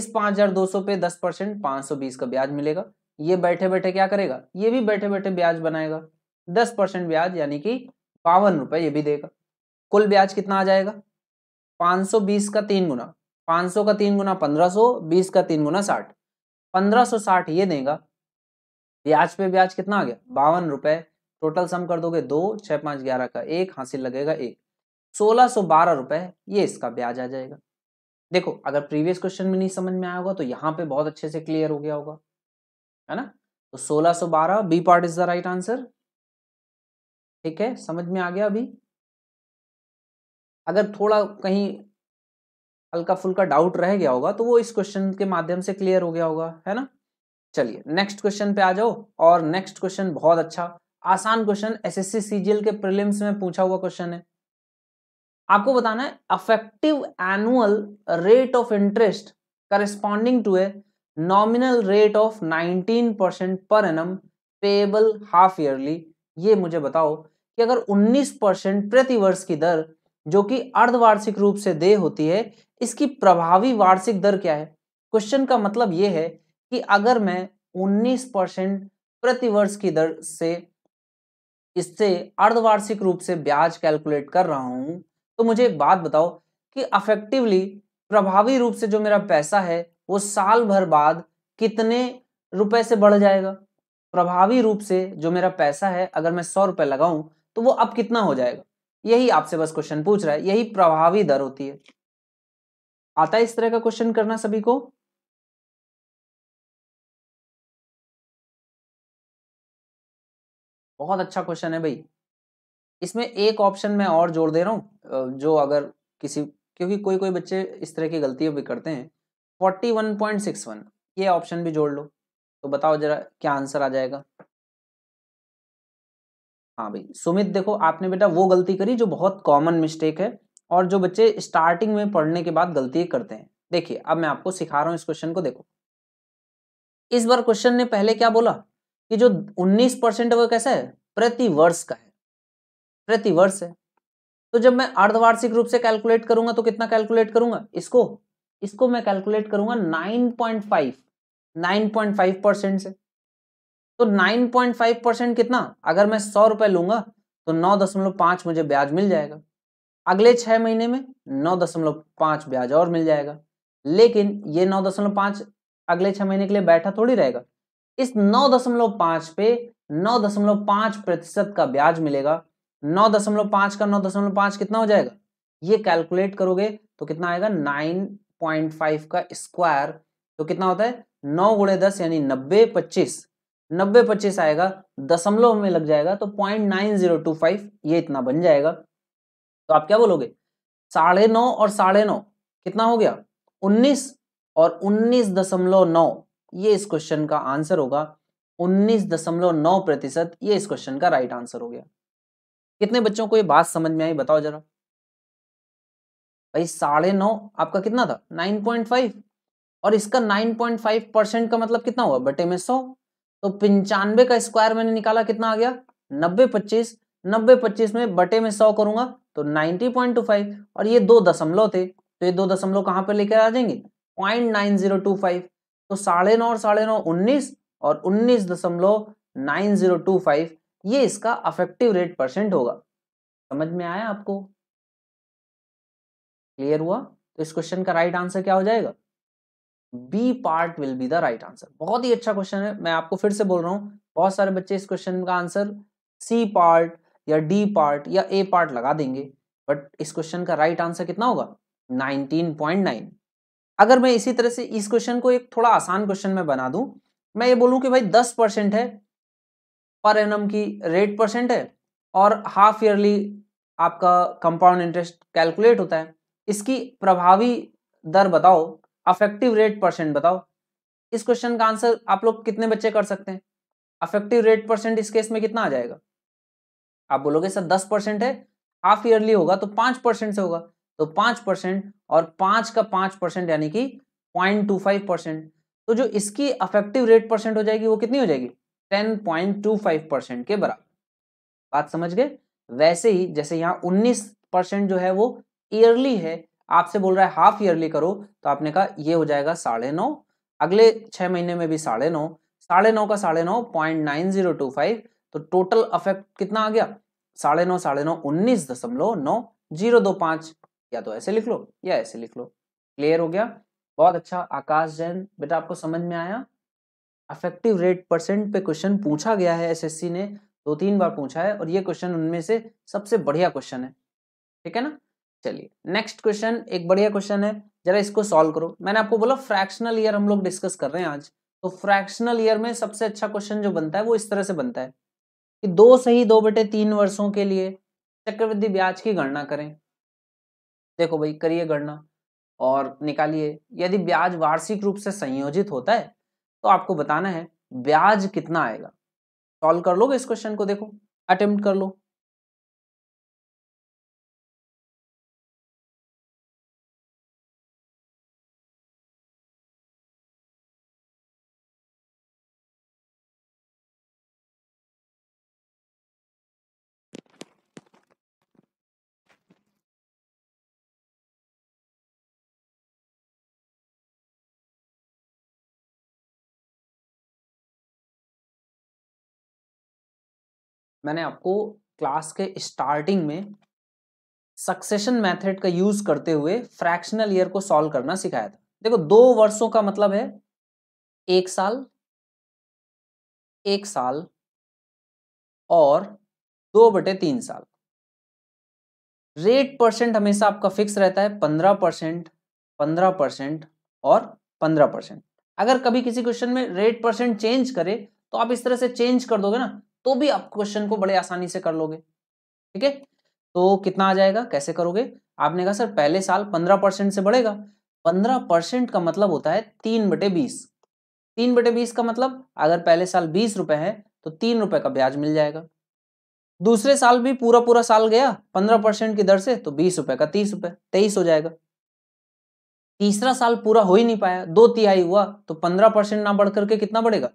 इस पाँच हजार दो सौ पे दस परसेंट पाँच सौ बीस का ब्याज मिलेगा ये बैठे बैठे क्या करेगा ये भी बैठे बैठे ब्याज बनाएगा दस परसेंट ब्याज यानी कि बावन रुपये ये भी देगा कुल ब्याज कितना आ जाएगा पाँच सौ बीस का तीन गुना पाँच सौ का तीन गुना पंद्रह सौ बीस का तीन गुना साठ पंद्रह सौ साठ ये देगा ब्याज पे ब्याज कितना आ गया बावन रुपए टोटल सम कर दोगे दो छह पांच ग्यारह का एक हासिल लगेगा एक सोलह सो बारह रुपए ये इसका ब्याज आ जाएगा देखो अगर प्रीवियस क्वेश्चन में नहीं समझ में आया होगा तो यहाँ पे बहुत अच्छे से क्लियर हो गया होगा है ना तो सोलह सो बारह B part is the right answer ठीक है समझ में आ गया अभी अगर थोड़ा कहीं हल्का फुल्का डाउट रह गया होगा तो वो इस क्वेश्चन के माध्यम से क्लियर हो गया होगा है ना चलिए नेक्स्ट क्वेश्चन पे आ जाओ और नेक्स्ट क्वेश्चन बहुत अच्छा आसान क्वेश्चन एसएससी सीजीएल के प्रीलिम्स में पूछा हुआ क्वेश्चन है आपको बताना है effective annual rate of interest corresponding to a nominal rate of 19 percent पर एनम पेबल हाफ ईयरली ये मुझे बताओ कि अगर 19 परसेंट प्रति वर्ष की दर जो कि अर्धवार्षिक रूप से दे होती है इसकी प्रभावी वार्षिक दर क्या है क्वेश्चन का मतलब ये है कि अगर मैं 19 परसेंट प्रतिवर्ष की दर से इससे अर्धवार्षिक रूप से ब्याज कैलकुलेट कर रहा हूं तो मुझे एक बात बताओ कि अफेक्टिवली प्रभावी रूप से जो मेरा पैसा है वो साल भर बाद कितने रुपए से बढ़ जाएगा प्रभावी रूप से जो मेरा पैसा है अगर मैं सौ रुपए लगाऊं तो वो अब कितना हो जाएगा यही आपसे बस क्वेश्चन पूछ रहा है यही प्रभावी दर होती है आता है इस तरह का क्वेश्चन करना सभी को बहुत अच्छा क्वेश्चन है भाई इसमें एक ऑप्शन मैं और जोड़ दे रहा हूँ जो अगर किसी क्योंकि कोई कोई बच्चे इस तरह की गलतियां भी करते हैं forty one point six one ये ऑप्शन भी जोड़ लो तो बताओ जरा क्या आंसर आ जाएगा हाँ भाई सुमित देखो आपने बेटा वो गलती करी जो बहुत कॉमन मिस्टेक है और जो बच्चे स्टार्टिंग में पढ़ने के बाद गलती करते हैं देखिए अब मैं आपको सिखा रहा हूँ इस क्वेश्चन को देखो इस बार क्वेश्चन ने पहले क्या बोला कि जो 19 परसेंट है वो कैसा है प्रति वर्ष का है प्रतिवर्ष है तो जब मैं अर्धवार्षिक रूप से कैलकुलेट करूंगा तो कितना कैलकुलेट करूंगा इसको इसको मैं कैलकुलेट करूंगा 9.5 9.5 परसेंट से तो 9.5 परसेंट कितना अगर मैं सौ रुपए लूंगा तो नौ दशमलव पांच मुझे ब्याज मिल जाएगा अगले छह महीने में नौ दशमलव पांच ब्याज और मिल जाएगा लेकिन ये नौ दशमलव पांच अगले छह महीने के लिए बैठा थोड़ी रहेगा इस 9.5 पे 9.5 प्रतिशत का ब्याज मिलेगा 9.5 का 9.5 कितना हो जाएगा ये कैलकुलेट करोगे तो कितना आएगा 9.5 का स्क्वायर तो कितना होता है नौ गुणे दस यानी नब्बे पच्चीस नब्बे पच्चीस आएगा दशमलव में लग जाएगा तो point nine zero two five ये इतना बन जाएगा तो आप क्या बोलोगे साढ़े नौ और साढ़े नौ कितना हो गया उन्नीस और उन्नीस दशमलव नौ ये इस क्वेश्चन का आंसर होगा उन्नीस दशमलव नौ प्रतिशत ये इस क्वेश्चन का राइट आंसर हो गया कितने बच्चों को ये बात समझ में आई बताओ जरा भाई साढ़े नौ आपका कितना था नाइन पॉइंट फाइव और इसका नाइन पॉइंट फाइव परसेंट का मतलब कितना हुआ बटे में सौ तो पंचानवे का स्क्वायर मैंने निकाला कितना आ गया नब्बे पच्चीस नब्बे पच्चीस में बटे में सौ करूंगा तो नाइनटी पॉइंट टू फाइव और ये दो दशमलव थे तो ये दो दशमलव कहाँ पर लेकर आ जाएंगे point nine zero two five तो साढ़े नौ और साढ़े नौ उन्नीस और उन्नीस दशमलव नाइन जीरो टू फाइव ये इसका अफेक्टिव रेट परसेंट होगा समझ में आया आपको क्लियर हुआ तो इस क्वेश्चन का राइट आंसर क्या हो जाएगा B part will be the right answer बहुत ही अच्छा क्वेश्चन है मैं आपको फिर से बोल रहा हूँ बहुत सारे बच्चे इस क्वेश्चन का आंसर सी पार्ट या डी पार्ट या ए पार्ट लगा देंगे बट इस क्वेश्चन का राइट आंसर कितना होगा नाइन अगर मैं इसी तरह से इस क्वेश्चन को एक थोड़ा आसान क्वेश्चन में बना दूं मैं ये बोलूं कि भाई दस परसेंट है पर एन की रेट परसेंट है और हाफ ईयरली आपका कंपाउंड इंटरेस्ट कैलकुलेट होता है इसकी प्रभावी दर बताओ अफेक्टिव रेट परसेंट बताओ इस क्वेश्चन का आंसर आप लोग कितने बच्चे कर सकते हैं अफेक्टिव रेट परसेंट इस केस में कितना आ जाएगा आप बोलोगे सर दस परसेंट है हाफ ईयरली होगा तो पांच परसेंट से होगा तो पांच परसेंट और पांच का पांच परसेंट यानी कि पॉइंट टू फाइव परसेंट तो जो इसकी अफेक्टिव रेट परसेंट हो जाएगी वो कितनी हो जाएगी ten point two five percent के बराबर बात समझ गए वैसे ही जैसे यहाँ उन्नीस परसेंट जो है वो ईयरली है आपसे बोल रहा है हाफ ईयरली करो तो आपने कहा ये हो जाएगा साढ़े नौ अगले छः महीने में भी साढ़े नौ साढ़े नौ का साढ़े नौ point nine zero two five तो टोटल अफेक्ट कितना आ गया साढ़े नौ साढ़े नौ उन्नीस दशमलव नौ जीरो दो पाँच या तो ऐसे लिख लो या ऐसे लिख लो क्लियर हो गया बहुत अच्छा आकाश जैन बेटा आपको समझ में आया अफेक्टिव रेट परसेंट पे क्वेश्चन पूछा गया है एसएससी ने दो तीन बार पूछा है और ये क्वेश्चन उनमें से सबसे बढ़िया क्वेश्चन है ठीक है ना चलिए नेक्स्ट क्वेश्चन एक बढ़िया क्वेश्चन है जरा इसको सॉल्व करो मैंने आपको बोला फ्रैक्शनल ईयर हम लोग डिस्कस कर रहे हैं आज तो फ्रैक्शनल ईयर में सबसे अच्छा क्वेश्चन जो बनता है वो इस तरह से बनता है कि दो सही दो बटे तीन वर्षों के लिए चक्रवृद्धि ब्याज की गणना करें देखो भाई करिए गणना और निकालिए यदि ब्याज वार्षिक रूप से संयोजित होता है तो आपको बताना है ब्याज कितना आएगा सॉल्व कर लोगे इस क्वेश्चन को देखो अटेम्प्ट कर लो मैंने आपको क्लास के स्टार्टिंग में सक्सेशन मेथड का यूज करते हुए फ्रैक्शनल ईयर को सॉल्व करना सिखाया था देखो दो वर्षों का मतलब है एक साल एक साल और दो बटे तीन साल रेट परसेंट हमेशा आपका फिक्स रहता है पंद्रह परसेंट पंद्रह परसेंट और पंद्रह परसेंट अगर कभी किसी क्वेश्चन में रेट परसेंट चेंज करे तो आप इस तरह से चेंज कर दोगे ना तो भी आप क्वेश्चन को बड़े आसानी से कर लोगे ठीक है तो कितना आ जाएगा कैसे करोगे आपने कहा सर पहले साल पंद्रह परसेंट से बढ़ेगा पंद्रह परसेंट का मतलब होता है तीन बटे बीस तीन बटे बीस का मतलब अगर पहले साल बीस रुपए है तो तीन रुपए का ब्याज मिल जाएगा दूसरे साल भी पूरा पूरा साल गया पंद्रह परसेंट की दर से तो बीस रुपए का तीस रुपए तेईस हो जाएगा तीसरा साल पूरा हो ही नहीं पाया दो तिहाई हुआ तो पंद्रह परसेंट ना बढ़ करके कितना बढ़ेगा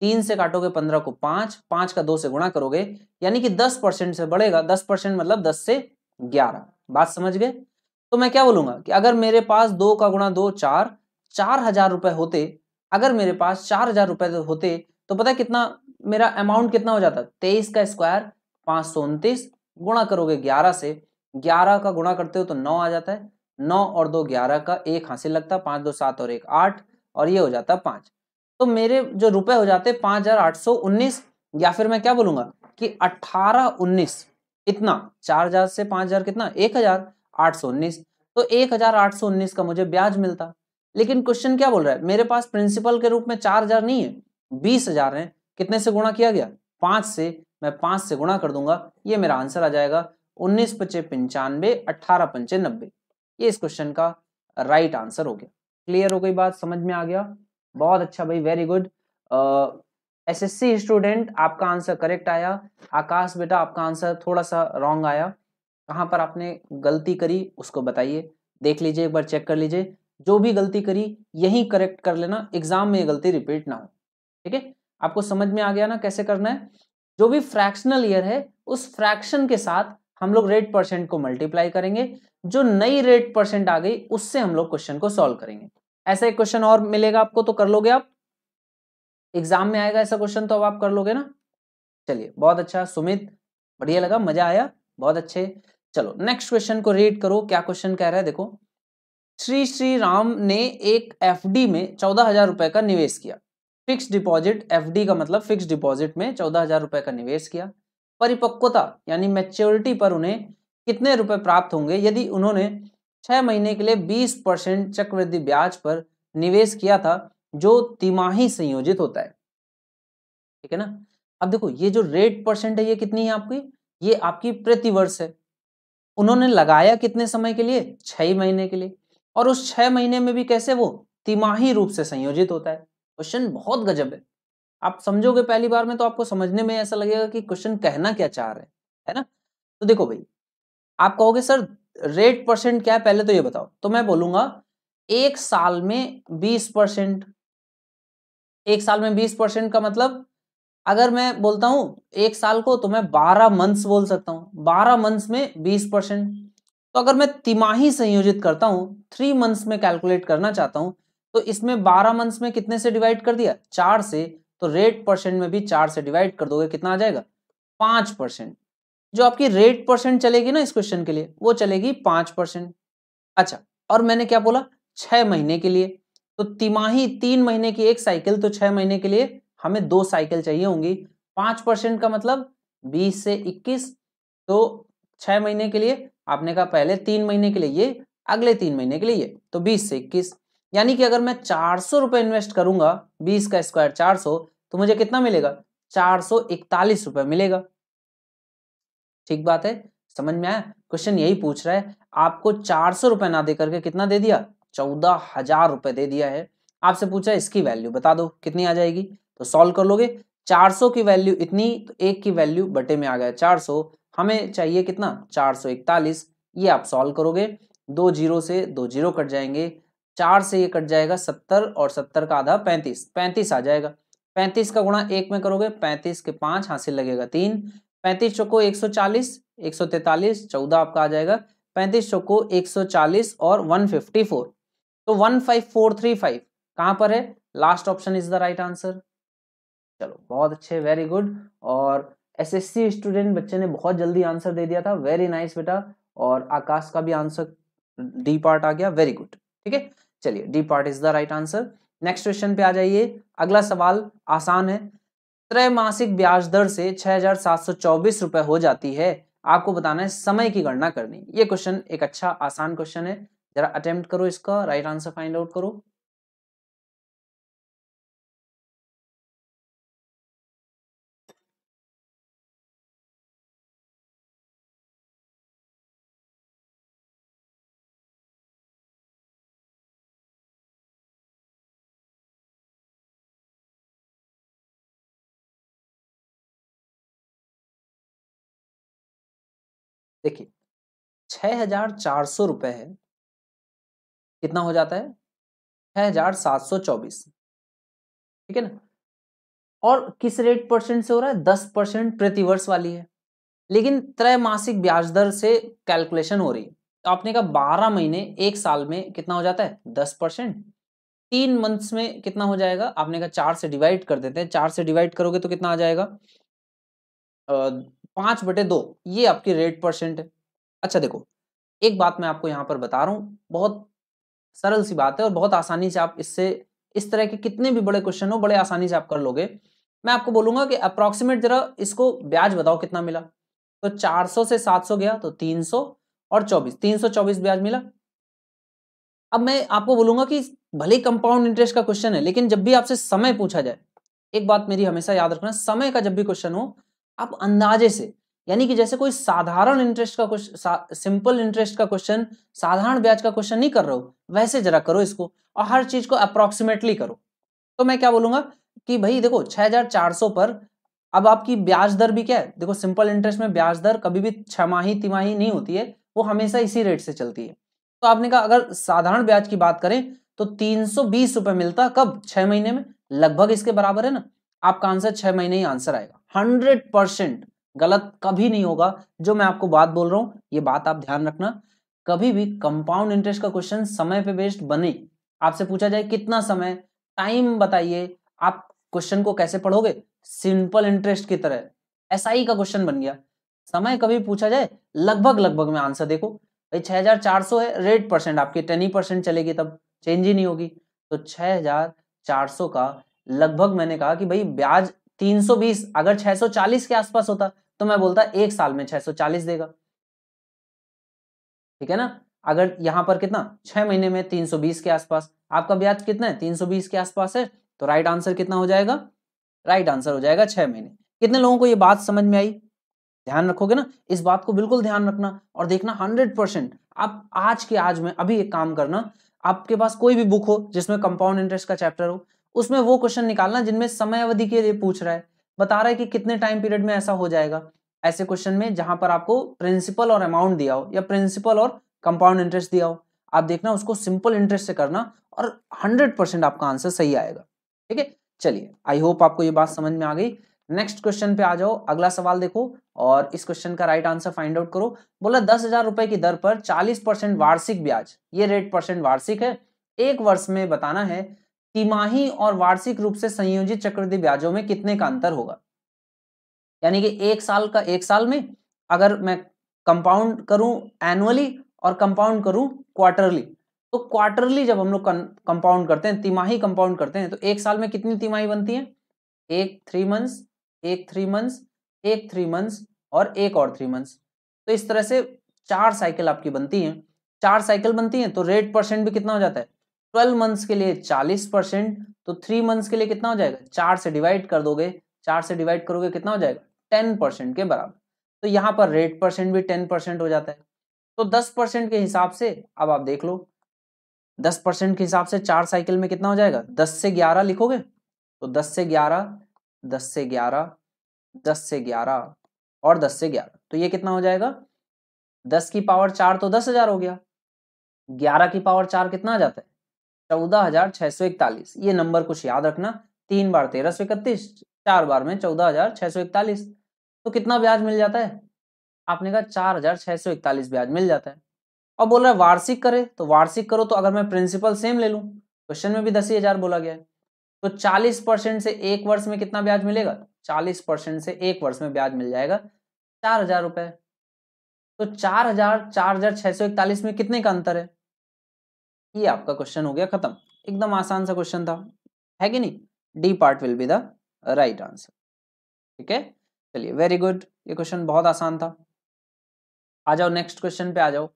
तीन से काटोगे पंद्रह को पांच पांच का दो से गुणा करोगे यानी कि दस परसेंट से बढ़ेगा दस परसेंट मतलब दस से ग्यारह बात समझ गए तो मैं क्या बोलूंगा कि अगर मेरे पास दो का गुणा दो चार चार हजार रुपए होते अगर मेरे पास चार हजार रुपए तो होते तो पता है कितना मेरा अमाउंट कितना हो जाता तेईस का स्क्वायर पांच सौ उनतीस गुणा करोगे ग्यारह से ग्यारह का गुणा करते हो तो नौ आ जाता है नौ और दो ग्यारह का एक हासिल लगता है पांच दो सात और एक आठ और ये हो जाता पांच तो मेरे जो रुपए हो जाते पांच हजार आठ सौ उन्नीस या फिर मैं क्या बोलूंगा कि अठारह उन्नीस इतना चार हजार से पांच हजार कितना एक हजार आठ सौ उन्नीस तो एक हजार आठ सौ उन्नीस का मुझे ब्याज मिलता लेकिन क्वेश्चन क्या बोल रहा है मेरे पास प्रिंसिपल के रूप में चार हजार नहीं है बीस हजार है कितने से गुणा किया गया पांच से मैं पांच से गुणा कर दूंगा ये मेरा आंसर आ जाएगा उन्नीस पचे पंचानवे अट्ठारह पंचे नब्बे ये इस क्वेश्चन का राइट आंसर हो गया क्लियर हो गई बात समझ में आ गया बहुत अच्छा भाई very good S S C student आपका आंसर करेक्ट आया आकाश बेटा आपका आंसर थोड़ा सा रॉन्ग आया कहाँ पर आपने गलती करी उसको बताइए देख लीजिए एक बार चेक कर लीजिए जो भी गलती करी यही करेक्ट कर लेना एग्जाम में ये गलती रिपीट ना हो ठीक है आपको समझ में आ गया ना कैसे करना है जो भी फ्रैक्शनल ईयर है उस फ्रैक्शन के साथ हम लोग रेट परसेंट को मल्टीप्लाई करेंगे जो नई रेट परसेंट आ गई उससे हम लोग क्वेश्चन को सॉल्व करेंगे ऐसा एक क्वेश्चन और मिलेगा आपको तो कर लोगे आप एग्जाम में आएगा ऐसा क्वेश्चन तो अब आप कर लोगे ना चलिए बहुत अच्छा सुमित बढ़िया लगा मजा आया बहुत अच्छे चलो नेक्स्ट क्वेश्चन को रीड करो क्या क्वेश्चन कह रहा है देखो श्री श्री राम ने एक एफडी में चौदह हजार रुपए का निवेश किया फिक्स डिपॉजिट एफडी का मतलब फिक्स डिपॉजिट में चौदह हजार रुपए का निवेश किया परिपक्वता यानी मैच्योरिटी पर उन्हें कितने रुपए प्राप्त होंगे यदि उन्होंने छह महीने के लिए बीस परसेंट चक्रवृद्धि ब्याज पर निवेश किया था जो तिमाही संयोजित होता है ठीक है ना अब देखो ये जो रेट परसेंट है ये कितनी है आपकी ये आपकी प्रतिवर्ष है उन्होंने लगाया कितने समय के लिए छह महीने के लिए और उस छह महीने में भी कैसे वो तिमाही रूप से संयोजित होता है क्वेश्चन बहुत गजब है आप समझोगे पहली बार में तो आपको समझने में ऐसा लगेगा कि क्वेश्चन कहना क्या चाह रहे हैं है ना तो देखो भाई आप कहोगे सर रेट परसेंट क्या है पहले तो ये बताओ तो मैं बोलूंगा एक साल में बीस परसेंट एक साल में बीस परसेंट का मतलब अगर मैं बोलता हूं एक साल को तो मैं बारह मंथ्स बोल सकता हूं बारह मंथ्स में बीस परसेंट तो अगर मैं तिमाही संयोजित करता हूं थ्री मंथ्स में कैलकुलेट करना चाहता हूं तो इसमें बारह मंथ्स में कितने से डिवाइड कर दिया चार से तो रेट परसेंट में भी चार से डिवाइड कर दोगे कितना आ जाएगा पांच परसेंट जो आपकी रेट परसेंट चलेगी ना इस क्वेश्चन के लिए वो चलेगी पांच परसेंट अच्छा और मैंने क्या बोला छह महीने के लिए तो तिमाही तीन महीने की एक साइकिल तो छह महीने के लिए हमें दो साइकिल चाहिए होंगी पांच परसेंट का मतलब बीस से इक्कीस तो छह महीने के लिए आपने कहा पहले तीन महीने के लिए ये अगले तीन महीने के लिए ये तो बीस से इक्कीस यानी कि अगर मैं चार सौ रुपये इन्वेस्ट करूंगा बीस का स्क्वायर चार सौ तो मुझे कितना मिलेगा चार सौ इकतालीस रुपये मिलेगा ठीक बात है समझ में आया क्वेश्चन यही पूछ रहा है आपको चार सौ रुपए ना दे करके कितना दे दिया चौदह हजार रुपए दे दिया है आपसे पूछा इसकी वैल्यू बता दो कितनी आ जाएगी तो सॉल्व कर लोगे चार सौ की वैल्यू इतनी तो एक की वैल्यू बटे में आ गया चार सौ हमें चाहिए कितना चार सौ इकतालीस ये आप सॉल्व करोगे दो जीरो से दो जीरो कट जाएंगे चार से ये कट जाएगा सत्तर और सत्तर का आधा पैंतीस पैंतीस आ जाएगा पैंतीस का गुणा एक में करोगे पैंतीस के पांच हासिल लगेगा तीन पैंतीस चौको एक सौ चालीस एक सौ तैतालीस चौदह आपका आ जाएगा पैंतीस चौको एक सौ चालीस और वन फिफ्टी फोर तो one five four three five कहाँ पर है last option is the right answer चलो बहुत अच्छे वेरी गुड और एसएससी स्टूडेंट बच्चे ने बहुत जल्दी आंसर दे दिया था वेरी नाइस बेटा और आकाश का भी आंसर डी पार्ट आ गया वेरी गुड ठीक है चलिए D part is the right answer next question पे आ जाइए अगला सवाल आसान है त्रैमासिक ब्याज दर से छह हजार सात सौ चौबीस रुपए हो जाती है आपको बताना है समय की गणना करनी ये क्वेश्चन एक अच्छा आसान क्वेश्चन है जरा अटेम्प्ट करो इसका राइट आंसर फाइंड आउट करो देखिए छः हजार चार सौ रुपए है कितना हो जाता है छः हजार सात सौ चौबीस ठीक है ना और किस रेट परसेंट से हो रहा है दस परसेंट प्रतिवर्ष वाली है लेकिन त्रैमासिक ब्याज दर से कैलकुलेशन हो रही है तो आपने कहा बारह महीने एक साल में कितना हो जाता है दस परसेंट तीन मंथ्स में कितना हो जाएगा आपने कहा चार से डिवाइड कर देते हैं चार से डिवाइड करोगे तो कितना आ जाएगा पांच बटे दो ये आपकी रेट परसेंट है अच्छा देखो एक बात मैं आपको यहाँ पर बता रहा हूँ बहुत सरल सी बात है और बहुत आसानी से आप इससे इस तरह के कितने भी बड़े क्वेश्चन हो बड़े आसानी से आप कर लोगे मैं आपको बोलूंगा कि अप्रोक्सीमेट जरा इसको ब्याज बताओ कितना मिला तो 400 से 700 गया तो 300 और 24 324 ब्याज मिला अब मैं आपको बोलूंगा कि भले कंपाउंड इंटरेस्ट का क्वेश्चन है लेकिन जब भी आपसे समय पूछा जाए एक बात मेरी हमेशा याद रखना समय का जब भी क्वेश्चन हो आप अंदाजे से यानी कि जैसे कोई साधारण इंटरेस्ट का क्वेश्चन सिंपल इंटरेस्ट का क्वेश्चन साधारण ब्याज का क्वेश्चन नहीं कर रहे हो वैसे जरा करो इसको और हर चीज को अप्रोक्सीमेटली करो तो मैं क्या बोलूंगा कि भाई देखो 6400 पर अब आपकी ब्याज दर भी क्या है देखो सिंपल इंटरेस्ट में ब्याज दर कभी भी छमाही तिमाही नहीं होती है वो हमेशा इसी रेट से चलती है तो आपने कहा अगर साधारण ब्याज की बात करें तो तीन सौ मिलता कब छह महीने में लगभग इसके बराबर है ना आपका आंसर छह महीने ही आंसर आएगा हंड्रेड परसेंट गलत कभी नहीं होगा जो मैं आपको बात बोल रहा हूं ये बात आप ध्यान रखना कभी भी कंपाउंड इंटरेस्ट का क्वेश्चन समय पे बेस्ड बने आपसे पूछा जाए कितना समय टाइम बताइए आप क्वेश्चन को कैसे पढ़ोगे सिंपल इंटरेस्ट की तरह एस का क्वेश्चन बन गया समय कभी पूछा जाए लगभग लगभग में आंसर देखो भाई 6400 है रेट परसेंट आपकी टेन ही परसेंट चलेगी तब चेंज ही नहीं होगी तो 6400 का लगभग मैंने कहा कि भाई ब्याज 320 अगर 640 के आसपास होता तो मैं बोलता एक साल में 640 देगा ठीक है ना अगर यहां पर कितना छह महीने में 320 के आसपास आपका ब्याज कितना है 320 के आसपास है तो राइट आंसर कितना हो जाएगा राइट आंसर हो जाएगा छह महीने कितने लोगों को यह बात समझ में आई ध्यान रखोगे ना इस बात को बिल्कुल ध्यान रखना और देखना हंड्रेड परसेंट आप आज के आज में अभी एक काम करना आपके पास कोई भी बुक हो जिसमें कंपाउंड इंटरेस्ट का चैप्टर हो उसमें वो क्वेश्चन निकालना जिनमें समय अवधि के लिए पूछ रहा है बता रहा है कि कितने टाइम पीरियड में ऐसा हो जाएगा ऐसे क्वेश्चन में जहां पर आपको प्रिंसिपल और अमाउंट दिया हो या प्रिंसिपल और कंपाउंड इंटरेस्ट दिया हो आप देखना उसको सिंपल इंटरेस्ट से करना और हंड्रेड परसेंट आपका आंसर सही आएगा ठीक है चलिए आई होप आपको ये बात समझ में आ गई नेक्स्ट क्वेश्चन पे आ जाओ अगला सवाल देखो और इस क्वेश्चन का राइट आंसर फाइंड आउट करो बोला दस हजार रुपए की दर पर चालीस परसेंट वार्षिक ब्याज ये रेट परसेंट वार्षिक है एक वर्ष में बताना है तिमाही और वार्षिक रूप से संयोजित चक्रवृद्धि ब्याजों में कितने का अंतर होगा यानी कि एक साल का एक साल में अगर मैं कंपाउंड करूं एनुअली और कंपाउंड करूं क्वार्टरली तो क्वार्टरली जब हम लोग कंपाउंड करते हैं तिमाही कंपाउंड करते हैं तो एक साल में कितनी तिमाही बनती है एक थ्री मंथ्स एक थ्री मंथ्स एक थ्री मंथ्स और एक और थ्री मंथ्स तो इस तरह से चार साइकिल आपकी बनती है चार साइकिल बनती है तो रेट परसेंट भी कितना हो जाता है ट्वेल्व मंथ्स के लिए चालीस परसेंट तो थ्री मंथ्स के लिए कितना हो जाएगा चार से डिवाइड कर दोगे चार से डिवाइड करोगे कितना हो जाएगा टेन परसेंट के बराबर तो यहाँ पर रेट परसेंट भी टेन परसेंट हो जाता है तो दस परसेंट के हिसाब से अब आप देख लो दस परसेंट के हिसाब से चार साइकिल में कितना हो जाएगा दस से ग्यारह लिखोगे तो दस से ग्यारह दस से ग्यारह दस से ग्यारह और दस से ग्यारह तो ये कितना हो जाएगा दस की पावर चार तो दस हजार हो गया ग्यारह की पावर चार कितना आ जाता है चौदह हजार छह सौ इकतालीस ये नंबर कुछ याद रखना तीन बार तेरह सौ इकतीस चार बार में चौदह हजार छह सौ इकतालीस तो कितना ब्याज मिल जाता है आपने कहा चार हजार छह सौ इकतालीस ब्याज मिल जाता है और बोल रहा है वार्षिक करे तो वार्षिक करो तो अगर मैं प्रिंसिपल सेम ले लूँ क्वेश्चन में भी दस ही हजार बोला गया है तो चालीस परसेंट से एक वर्ष में कितना ब्याज मिलेगा चालीस परसेंट से एक वर्ष में ब्याज मिल जाएगा चार हजार रुपये तो चार हजार चार हजार छह सौ इकतालीस में कितने का अंतर है ये आपका क्वेश्चन हो गया खत्म एकदम आसान सा क्वेश्चन था है कि नहीं D part will be the right answer ठीक है चलिए वेरी गुड ये क्वेश्चन बहुत आसान था आ जाओ नेक्स्ट क्वेश्चन पे आ जाओ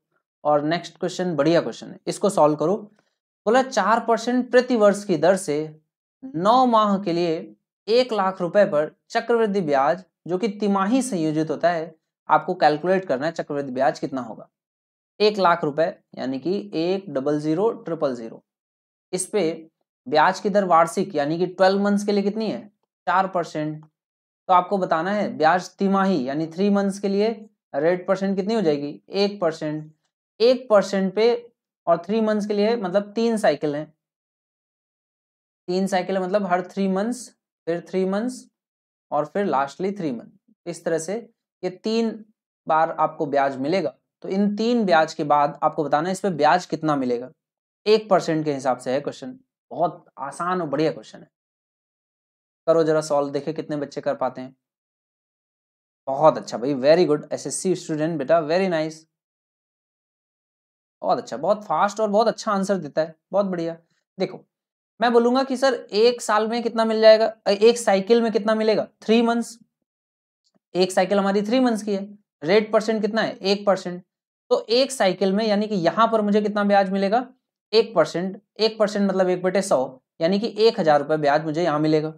और नेक्स्ट क्वेश्चन बढ़िया क्वेश्चन है इसको सॉल्व करो बोला चार परसेंट प्रति वर्ष की दर से नौ माह के लिए एक लाख रुपए पर चक्रवृद्धि ब्याज जो कि तिमाही संयोजित होता है आपको कैलकुलेट करना है चक्रवृद्धि ब्याज कितना होगा एक लाख रुपए यानी कि एक डबल जीरो ट्रिपल जीरो इस पे ब्याज की दर वार्षिक यानी कि ट्वेल्व मंथ्स के लिए कितनी है चार परसेंट तो आपको बताना है ब्याज तिमाही यानी थ्री मंथ्स के लिए रेट परसेंट कितनी हो जाएगी एक परसेंट एक परसेंट पे और थ्री मंथ्स के लिए मतलब तीन साइकिल हैं तीन साइकिल मतलब हर थ्री मंथ्स फिर थ्री मंथ्स और फिर लास्टली थ्री मंथ इस तरह से ये तीन बार आपको ब्याज मिलेगा तो इन तीन ब्याज के बाद आपको बताना है इस पर ब्याज कितना मिलेगा एक परसेंट के हिसाब से है क्वेश्चन बहुत आसान और बढ़िया क्वेश्चन है करो जरा सॉल्व देखे कितने बच्चे कर पाते हैं बहुत अच्छा भाई वेरी गुड एसएससी स्टूडेंट बेटा वेरी नाइस बहुत अच्छा बहुत फास्ट और बहुत अच्छा आंसर देता है बहुत बढ़िया देखो मैं बोलूंगा कि सर एक साल में कितना मिल जाएगा एक साइकिल में कितना मिलेगा थ्री मंथ्स एक साइकिल हमारी थ्री मंथ्स की है रेट परसेंट कितना है एक परसेंट तो एक साइकिल में यानी कि यहाँ पर मुझे कितना ब्याज मिलेगा एक परसेंट एक परसेंट मतलब एक बटे सौ यानी कि एक हजार रुपये ब्याज मुझे यहाँ मिलेगा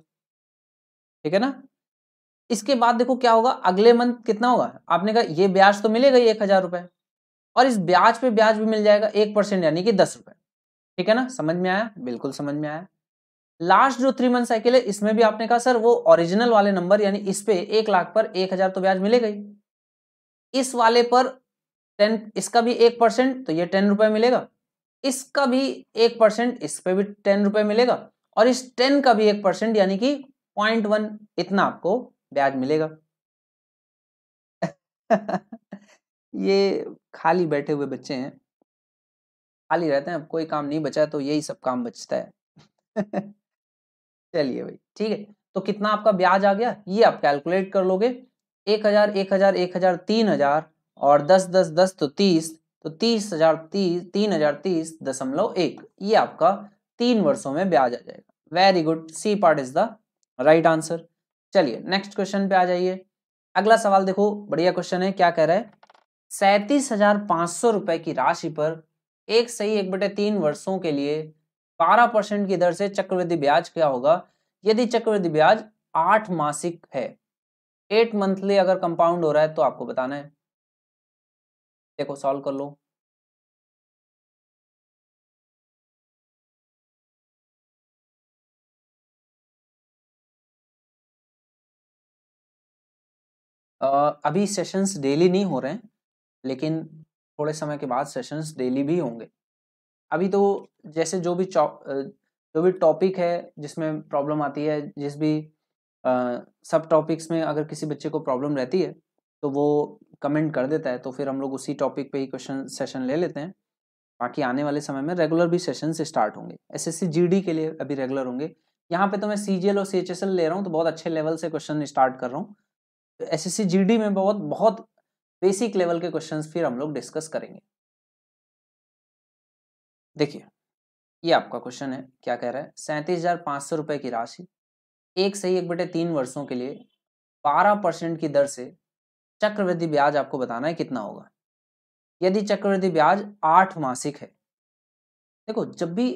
ठीक है ना इसके बाद देखो क्या होगा अगले मंथ कितना होगा आपने कहा ये ब्याज तो मिलेगा ही एक हजार रुपये और इस ब्याज पे ब्याज भी मिल जाएगा एक परसेंट यानी कि दस रुपये ठीक है ना समझ में आया बिल्कुल समझ में आया लास्ट जो थ्री मंथ साइकिल है इसमें भी आपने कहा सर वो ओरिजिनल वाले नंबर यानी इस पे एक लाख पर एक हजार तो ब्याज मिलेगा ही इस वाले पर टेन इसका भी एक परसेंट तो ये टेन रुपये मिलेगा इसका भी एक परसेंट इस पर भी टेन रुपये मिलेगा और इस टेन का भी एक परसेंट यानी कि पॉइंट वन इतना आपको ब्याज मिलेगा ये खाली बैठे हुए बच्चे हैं खाली रहते हैं अब कोई काम नहीं बचा तो यही सब काम बचता है चलिए भाई ठीक है तो कितना आपका ब्याज आ गया ये आप कैलकुलेट कर लोगे एक हजार एक हजार एक हजार तीन हजार और दस दस दस तो तीस तो तीस हजार तीस तीन हजार तीस दशमलव एक ये आपका तीन वर्षों में ब्याज आ जाएगा very good C part is the right answer चलिए नेक्स्ट क्वेश्चन पे आ जाइए अगला सवाल देखो बढ़िया क्वेश्चन है क्या कह रहा है सैतीस हजार पाँच सौ रुपए की राशि पर एक सही एक बटे तीन वर्षों के लिए बारह परसेंट की दर से चक्रवृद्धि ब्याज क्या होगा यदि चक्रवृद्धि ब्याज आठ मासिक है एट मंथली अगर कंपाउंड हो रहा है तो आपको बताना है देखो सॉल्व कर लो Uh, अभी सेशंस डेली नहीं हो रहे हैं लेकिन थोड़े समय के बाद सेशंस डेली भी होंगे अभी तो जैसे जो भी जो भी टॉपिक है जिसमें प्रॉब्लम आती है जिस भी सब टॉपिक्स में अगर किसी बच्चे को प्रॉब्लम रहती है तो वो कमेंट कर देता है तो फिर हम लोग उसी टॉपिक पे ही क्वेश्चन सेशन ले लेते हैं बाकी आने वाले समय में रेगुलर भी सेशन से स्टार्ट होंगे एस एस के लिए अभी रेगुलर होंगे यहाँ पे तो मैं सी और सी ले रहा हूँ तो बहुत अच्छे लेवल से क्वेश्चन स्टार्ट कर रहा हूँ एस एस में बहुत बहुत बेसिक लेवल के क्वेश्चन फिर हम लोग डिस्कस करेंगे देखिए ये आपका क्वेश्चन है क्या कह रहा है सैंतीस हजार पाँच सौ रुपये की राशि एक से ही एक बटे तीन वर्षों के लिए बारह परसेंट की दर से चक्रवृद्धि ब्याज आपको बताना है कितना होगा यदि चक्रवृद्धि ब्याज आठ मासिक है देखो जब भी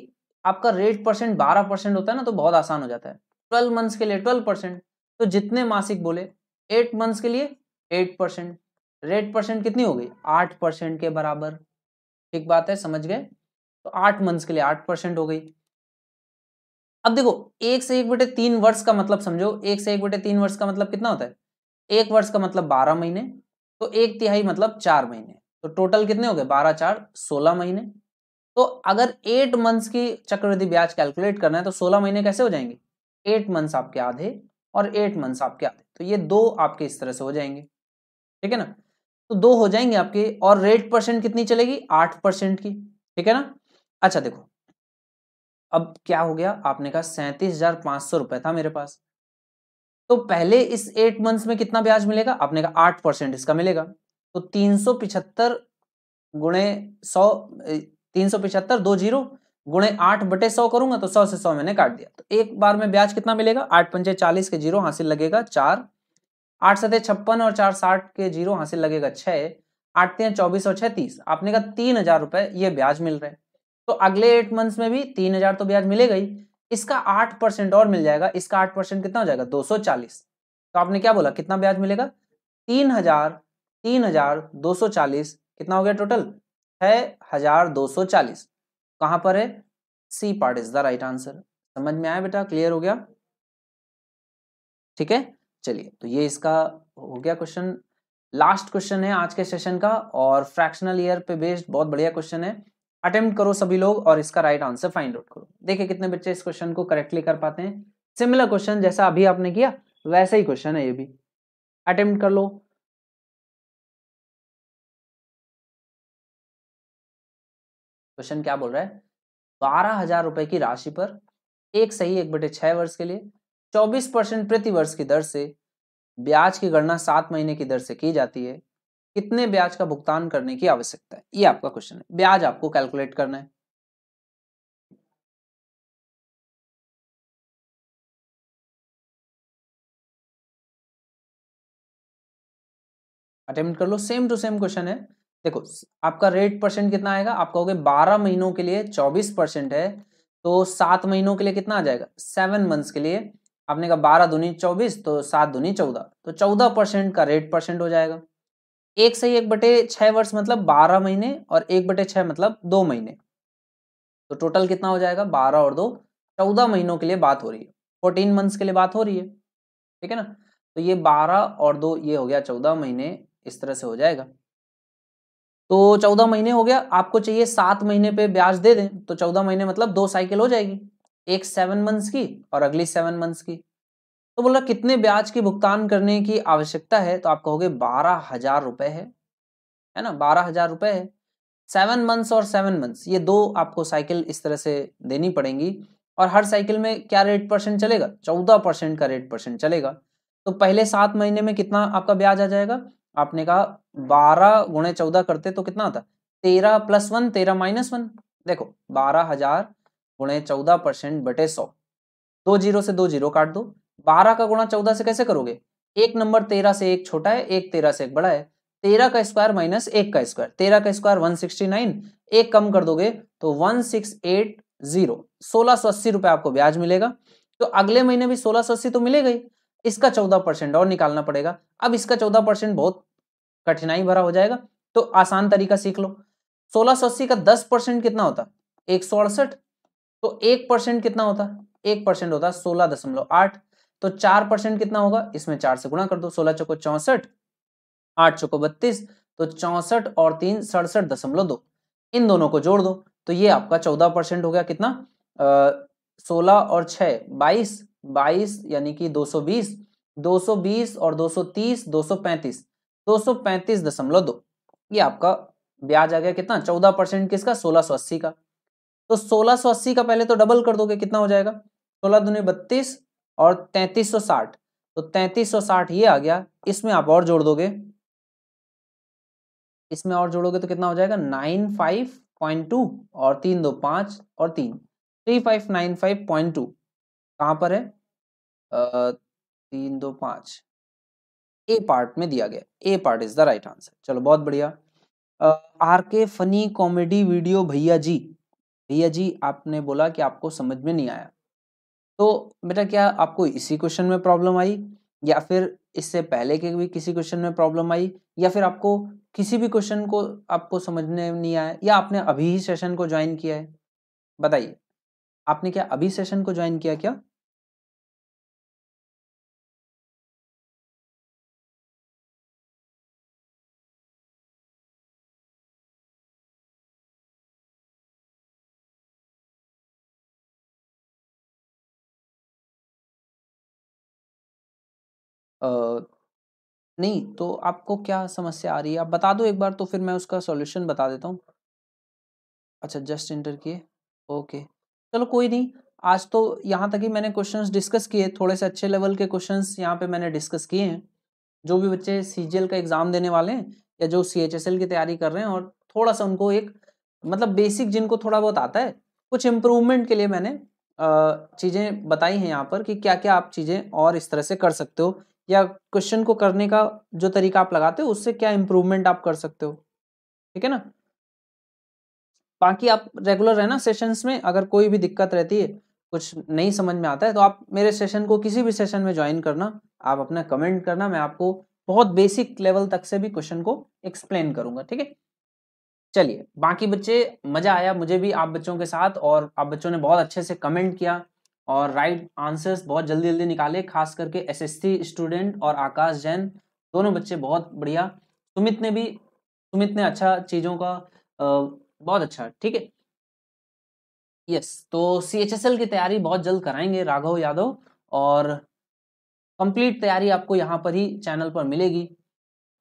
आपका रेट परसेंट बारह परसेंट होता है ना तो बहुत आसान हो जाता है ट्वेल्व मंथ्स के लिए ट्वेल्व परसेंट तो जितने मासिक बोले एट मंथ्स के लिए एट परसेंट रेट परसेंट कितनी हो गई आठ परसेंट के बराबर ठीक बात है समझ गए तो आठ मंथ्स के लिए आठ परसेंट हो गई अब देखो एक से एक बटे तीन वर्ष का मतलब समझो एक से एक बटे तीन वर्ष का मतलब कितना होता है एक वर्ष का मतलब बारह महीने तो एक तिहाई मतलब चार महीने तो टोटल कितने हो गए बारह चार सोलह महीने तो अगर एट मंथ्स की चक्रवृद्धि ब्याज कैलकुलेट करना है तो सोलह महीने कैसे हो जाएंगे एट मंथ्स आपके आधे और एट मंथ्स आपके आधे तो ये दो आपके इस तरह से हो जाएंगे ठीक है ना तो दो हो जाएंगे आपके और रेट परसेंट कितनी चलेगी आठ परसेंट की ठीक है ना अच्छा देखो अब क्या हो गया आपने कहा सैंतीस हजार पांच सौ रुपए था मेरे पास तो पहले इस एट मंथ्स में कितना ब्याज मिलेगा आपने कहा आठ परसेंट इसका मिलेगा तो तीन सौ पिछहत्तर गुणे सौ तीन सौ पिछहत्तर दो जीरो गुणे आठ बटे सौ करूंगा तो सौ से सौ मैंने काट दिया तो एक बार में ब्याज कितना मिलेगा आठ पंचे चालीस के जीरो हासिल लगेगा चार आठ सतह छप्पन और चार साठ के जीरो हासिल लगेगा छः आठ तीन चौबीस और छह तीस आपने कहा तीन हजार रुपये ये ब्याज मिल रहे हैं तो अगले एट मंथ्स में भी तीन हजार तो ब्याज मिलेगा ही इसका आठ परसेंट और मिल जाएगा इसका आठ परसेंट कितना हो जाएगा दो सौ चालीस तो आपने क्या बोला कितना ब्याज मिलेगा तीन हजार तीन हजार दो सौ चालीस कितना हो गया टोटल है हजार दो सौ चालीस कहाँ पर है C part is the right answer समझ में आया बेटा क्लियर हो गया ठीक है चलिए तो ये इसका हो गया क्वेश्चन लास्ट क्वेश्चन है आज के सेशन का और फ्रैक्शनल ईयर पे बेस्ड बहुत बढ़िया क्वेश्चन है अटेम्प्ट करो सभी लोग और इसका राइट आंसर फाइंड आउट करो देखिए कितने बच्चे इस क्वेश्चन को करेक्टली कर पाते हैं सिमिलर क्वेश्चन जैसा अभी आपने किया वैसा ही क्वेश्चन है ये भी अटेम्प्ट कर लो क्वेश्चन क्या बोल रहा है बारह हजार रुपए की राशि पर एक सही एक बटे छह वर्ष के लिए चौबीस परसेंट प्रति वर्ष की दर से ब्याज की गणना सात महीने की दर से की जाती है कितने ब्याज का भुगतान करने की आवश्यकता है ये आपका क्वेश्चन है ब्याज आपको कैलकुलेट करना है अटेम्प्ट कर लो सेम टू सेम क्वेश्चन है देखो आपका रेट परसेंट कितना आएगा आप कहोगे बारह महीनों के लिए चौबीस परसेंट है तो सात महीनों के लिए कितना आ जाएगा सेवन मंथ्स के लिए आपने कहा बारह दूनी चौबीस तो सात दूनी चौदह तो चौदह परसेंट का रेट परसेंट हो जाएगा एक से एक बटे छह वर्ष मतलब बारह महीने और एक बटे छह मतलब दो महीने तो टोटल कितना हो जाएगा बारह और दो चौदह महीनों के लिए बात हो रही है फोर्टीन मंथ्स के लिए बात हो रही है ठीक है ना तो ये बारह और दो ये हो गया चौदह महीने इस तरह से हो जाएगा तो चौदह महीने हो गया आपको चाहिए सात महीने पे ब्याज दे दें तो चौदह महीने मतलब दो साइकिल हो जाएगी एक सेवन मंथ्स की और अगली सेवन मंथ्स की तो बोला कितने ब्याज की भुगतान करने की आवश्यकता है तो आप कहोगे बारह हजार रुपए है है ना बारह हजार रुपए है सेवन मंथ्स और सेवन मंथ्स ये दो आपको साइकिल इस तरह से देनी पड़ेंगी और हर साइकिल में क्या रेट परसेंट चलेगा चौदह परसेंट का रेट परसेंट चलेगा तो पहले सात महीने में कितना आपका ब्याज आ जाएगा आपने कहा बारह गुणे चौदह करते तो कितना आता तेरह प्लस वन तेरह माइनस वन देखो बारह हजार गुणे चौदह परसेंट बटे सौ दो जीरो से दो जीरो काट दो बारह का गुणा चौदह से कैसे करोगे एक नंबर तेरह से एक छोटा है एक तेरह से एक बड़ा है तेरह का स्क्वायर माइनस एक का स्क्वायर तेरह का स्क्वायर वन सिक्सटी नाइन एक कम कर दोगे तो वन सिक्स एट जीरो सोलह सौ अस्सी रुपए आपको ब्याज मिलेगा तो अगले महीने भी सोलह सौ अस्सी तो मिलेगा ही इसका चौदह परसेंट और निकालना पड़ेगा अब इसका चौदह परसेंट बहुत कठिनाई भरा हो जाएगा तो आसान तरीका सीख लो सोलह सौ अस्सी का दस परसेंट कितना होता एक सौ अड़सठ तो एक परसेंट कितना होता एक परसेंट होता सोलह दशमलव आठ तो चार परसेंट कितना होगा इसमें चार से गुणा कर दो सोलह चौको चौसठ आठ चौको बत्तीस तो चौसठ और तीन सड़सठ दशमलव दो इन दोनों को जोड़ दो तो ये आपका चौदह परसेंट हो गया कितना सोलह और छ बाईस बाईस यानी कि दो सौ बीस दो सौ बीस और दो सौ तीस दो सौ पैंतीस दो सौ पैंतीस दशमलव दो ये आपका ब्याज आ गया कितना चौदह परसेंट किसका सोलह सौ अस्सी का तो सोलह सौ अस्सी का पहले तो डबल कर दोगे कितना हो जाएगा सोलह दुनिया बत्तीस और 3360 तो 3360 ये आ गया इसमें आप और जोड़ दोगे इसमें और जोड़ोगे तो कितना हो जाएगा नाइन फाइव पॉइंट टू और तीन दो पाँच और तीन three five nine five point two कहाँ पर है आ, तीन दो पाँच ए पार्ट में दिया गया A part is the right answer चलो बहुत बढ़िया आर के फनी कॉमेडी वीडियो भैया जी भैया जी आपने बोला कि आपको समझ में नहीं आया तो बेटा क्या आपको इसी क्वेश्चन में प्रॉब्लम आई या फिर इससे पहले के भी किसी क्वेश्चन में प्रॉब्लम आई या फिर आपको किसी भी क्वेश्चन को आपको समझने नहीं आया या आपने अभी ही सेशन को ज्वाइन किया है बताइए आपने क्या अभी सेशन को ज्वाइन किया क्या नहीं तो आपको क्या समस्या आ रही है आप बता दो एक बार तो फिर मैं उसका सॉल्यूशन बता देता हूँ अच्छा जस्ट इंटर किए ओके चलो कोई नहीं आज तो यहाँ तक ही मैंने क्वेश्चंस डिस्कस किए थोड़े से अच्छे लेवल के क्वेश्चंस यहाँ पे मैंने डिस्कस किए हैं जो भी बच्चे सी का एग्ज़ाम देने वाले हैं या जो सी की तैयारी कर रहे हैं और थोड़ा सा उनको एक मतलब बेसिक जिनको थोड़ा बहुत आता है कुछ इम्प्रूवमेंट के लिए मैंने चीज़ें बताई हैं यहाँ पर कि क्या क्या आप चीज़ें और इस तरह से कर सकते हो या क्वेश्चन को करने का जो तरीका आप लगाते हो उससे क्या इम्प्रूवमेंट आप कर सकते हो ठीक है ना बाकी आप रेगुलर है ना सेशंस में अगर कोई भी दिक्कत रहती है कुछ नहीं समझ में आता है तो आप मेरे सेशन को किसी भी सेशन में ज्वाइन करना आप अपना कमेंट करना मैं आपको बहुत बेसिक लेवल तक से भी क्वेश्चन को एक्सप्लेन करूंगा ठीक है चलिए बाकी बच्चे मजा आया मुझे भी आप बच्चों के साथ और आप बच्चों ने बहुत अच्छे से कमेंट किया और राइट आंसर्स बहुत जल्दी जल्दी निकाले खास करके एसएससी स्टूडेंट और आकाश जैन दोनों बच्चे बहुत बढ़िया सुमित ने भी सुमित ने अच्छा चीज़ों का बहुत अच्छा ठीक है यस तो सी की तैयारी बहुत जल्द कराएंगे राघव यादव और कंप्लीट तैयारी आपको यहाँ पर ही चैनल पर मिलेगी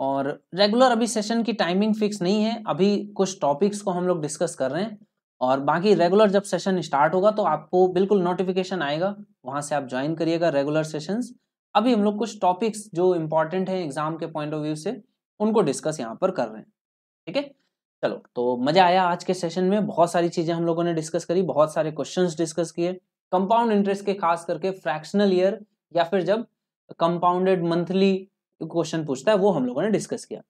और रेगुलर अभी सेशन की टाइमिंग फिक्स नहीं है अभी कुछ टॉपिक्स को हम लोग डिस्कस कर रहे हैं और बाकी रेगुलर जब सेशन स्टार्ट होगा तो आपको बिल्कुल नोटिफिकेशन आएगा वहाँ से आप ज्वाइन करिएगा रेगुलर सेशंस अभी हम लोग कुछ टॉपिक्स जो इम्पोर्टेंट हैं एग्जाम के पॉइंट ऑफ व्यू से उनको डिस्कस यहाँ पर कर रहे हैं ठीक है चलो तो मजा आया आज के सेशन में बहुत सारी चीजें हम लोगों ने डिस्कस करी बहुत सारे क्वेश्चन डिस्कस किए कंपाउंड इंटरेस्ट के खास करके फ्रैक्शनल ईयर या फिर जब कंपाउंडेड मंथली क्वेश्चन पूछता है वो हम लोगों ने डिस्कस किया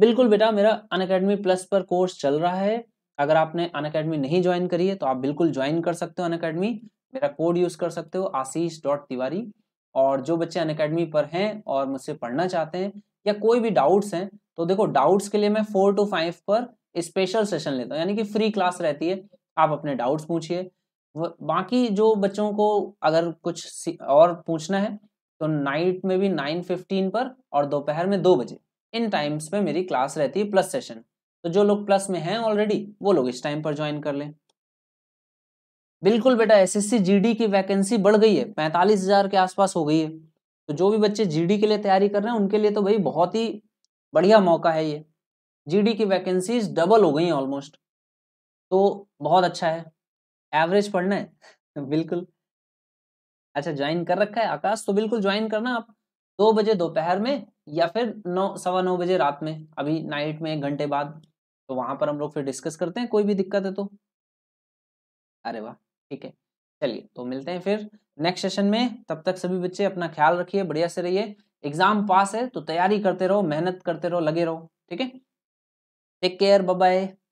बिल्कुल बेटा मेरा अन प्लस पर कोर्स चल रहा है अगर आपने अन अकेडमी नहीं ज्वाइन करी है तो आप बिल्कुल ज्वाइन कर सकते हो अन अकेडमी मेरा कोड यूज़ कर सकते हो आशीष डॉट तिवारी और जो बच्चे अन अकेडमी पर हैं और मुझसे पढ़ना चाहते हैं या कोई भी डाउट्स हैं तो देखो डाउट्स के लिए मैं फोर टू फाइव पर स्पेशल सेशन लेता हूँ यानी कि फ्री क्लास रहती है आप अपने डाउट्स पूछिए बाकी जो बच्चों को अगर कुछ और पूछना है तो नाइट में भी नाइन फिफ्टीन पर और दोपहर में दो बजे इन टाइम्स में मेरी क्लास रहती है प्लस सेशन तो जो लोग प्लस में हैं ऑलरेडी वो लोग इस टाइम पर ज्वाइन कर लें बिल्कुल बेटा एसएससी जीडी की वैकेंसी बढ़ गई है पैंतालीस हजार के आसपास हो गई है तो जो भी बच्चे जीडी के लिए तैयारी कर रहे हैं उनके लिए तो भाई बहुत ही बढ़िया मौका है ये जीडी की वैकेंसीज डबल हो गई ऑलमोस्ट तो बहुत अच्छा है एवरेज पढ़ना है बिल्कुल अच्छा ज्वाइन कर रखा है आकाश तो बिल्कुल ज्वाइन करना आप दो बजे दोपहर में या फिर नौ सवा नौ बजे रात में अभी नाइट में एक घंटे बाद तो वहां पर हम लोग फिर डिस्कस करते हैं कोई भी दिक्कत है तो अरे वाह ठीक है चलिए तो मिलते हैं फिर नेक्स्ट सेशन में तब तक सभी बच्चे अपना ख्याल रखिए बढ़िया से रहिए एग्जाम पास है तो तैयारी करते रहो मेहनत करते रहो लगे रहो ठीक है टेक केयर बाय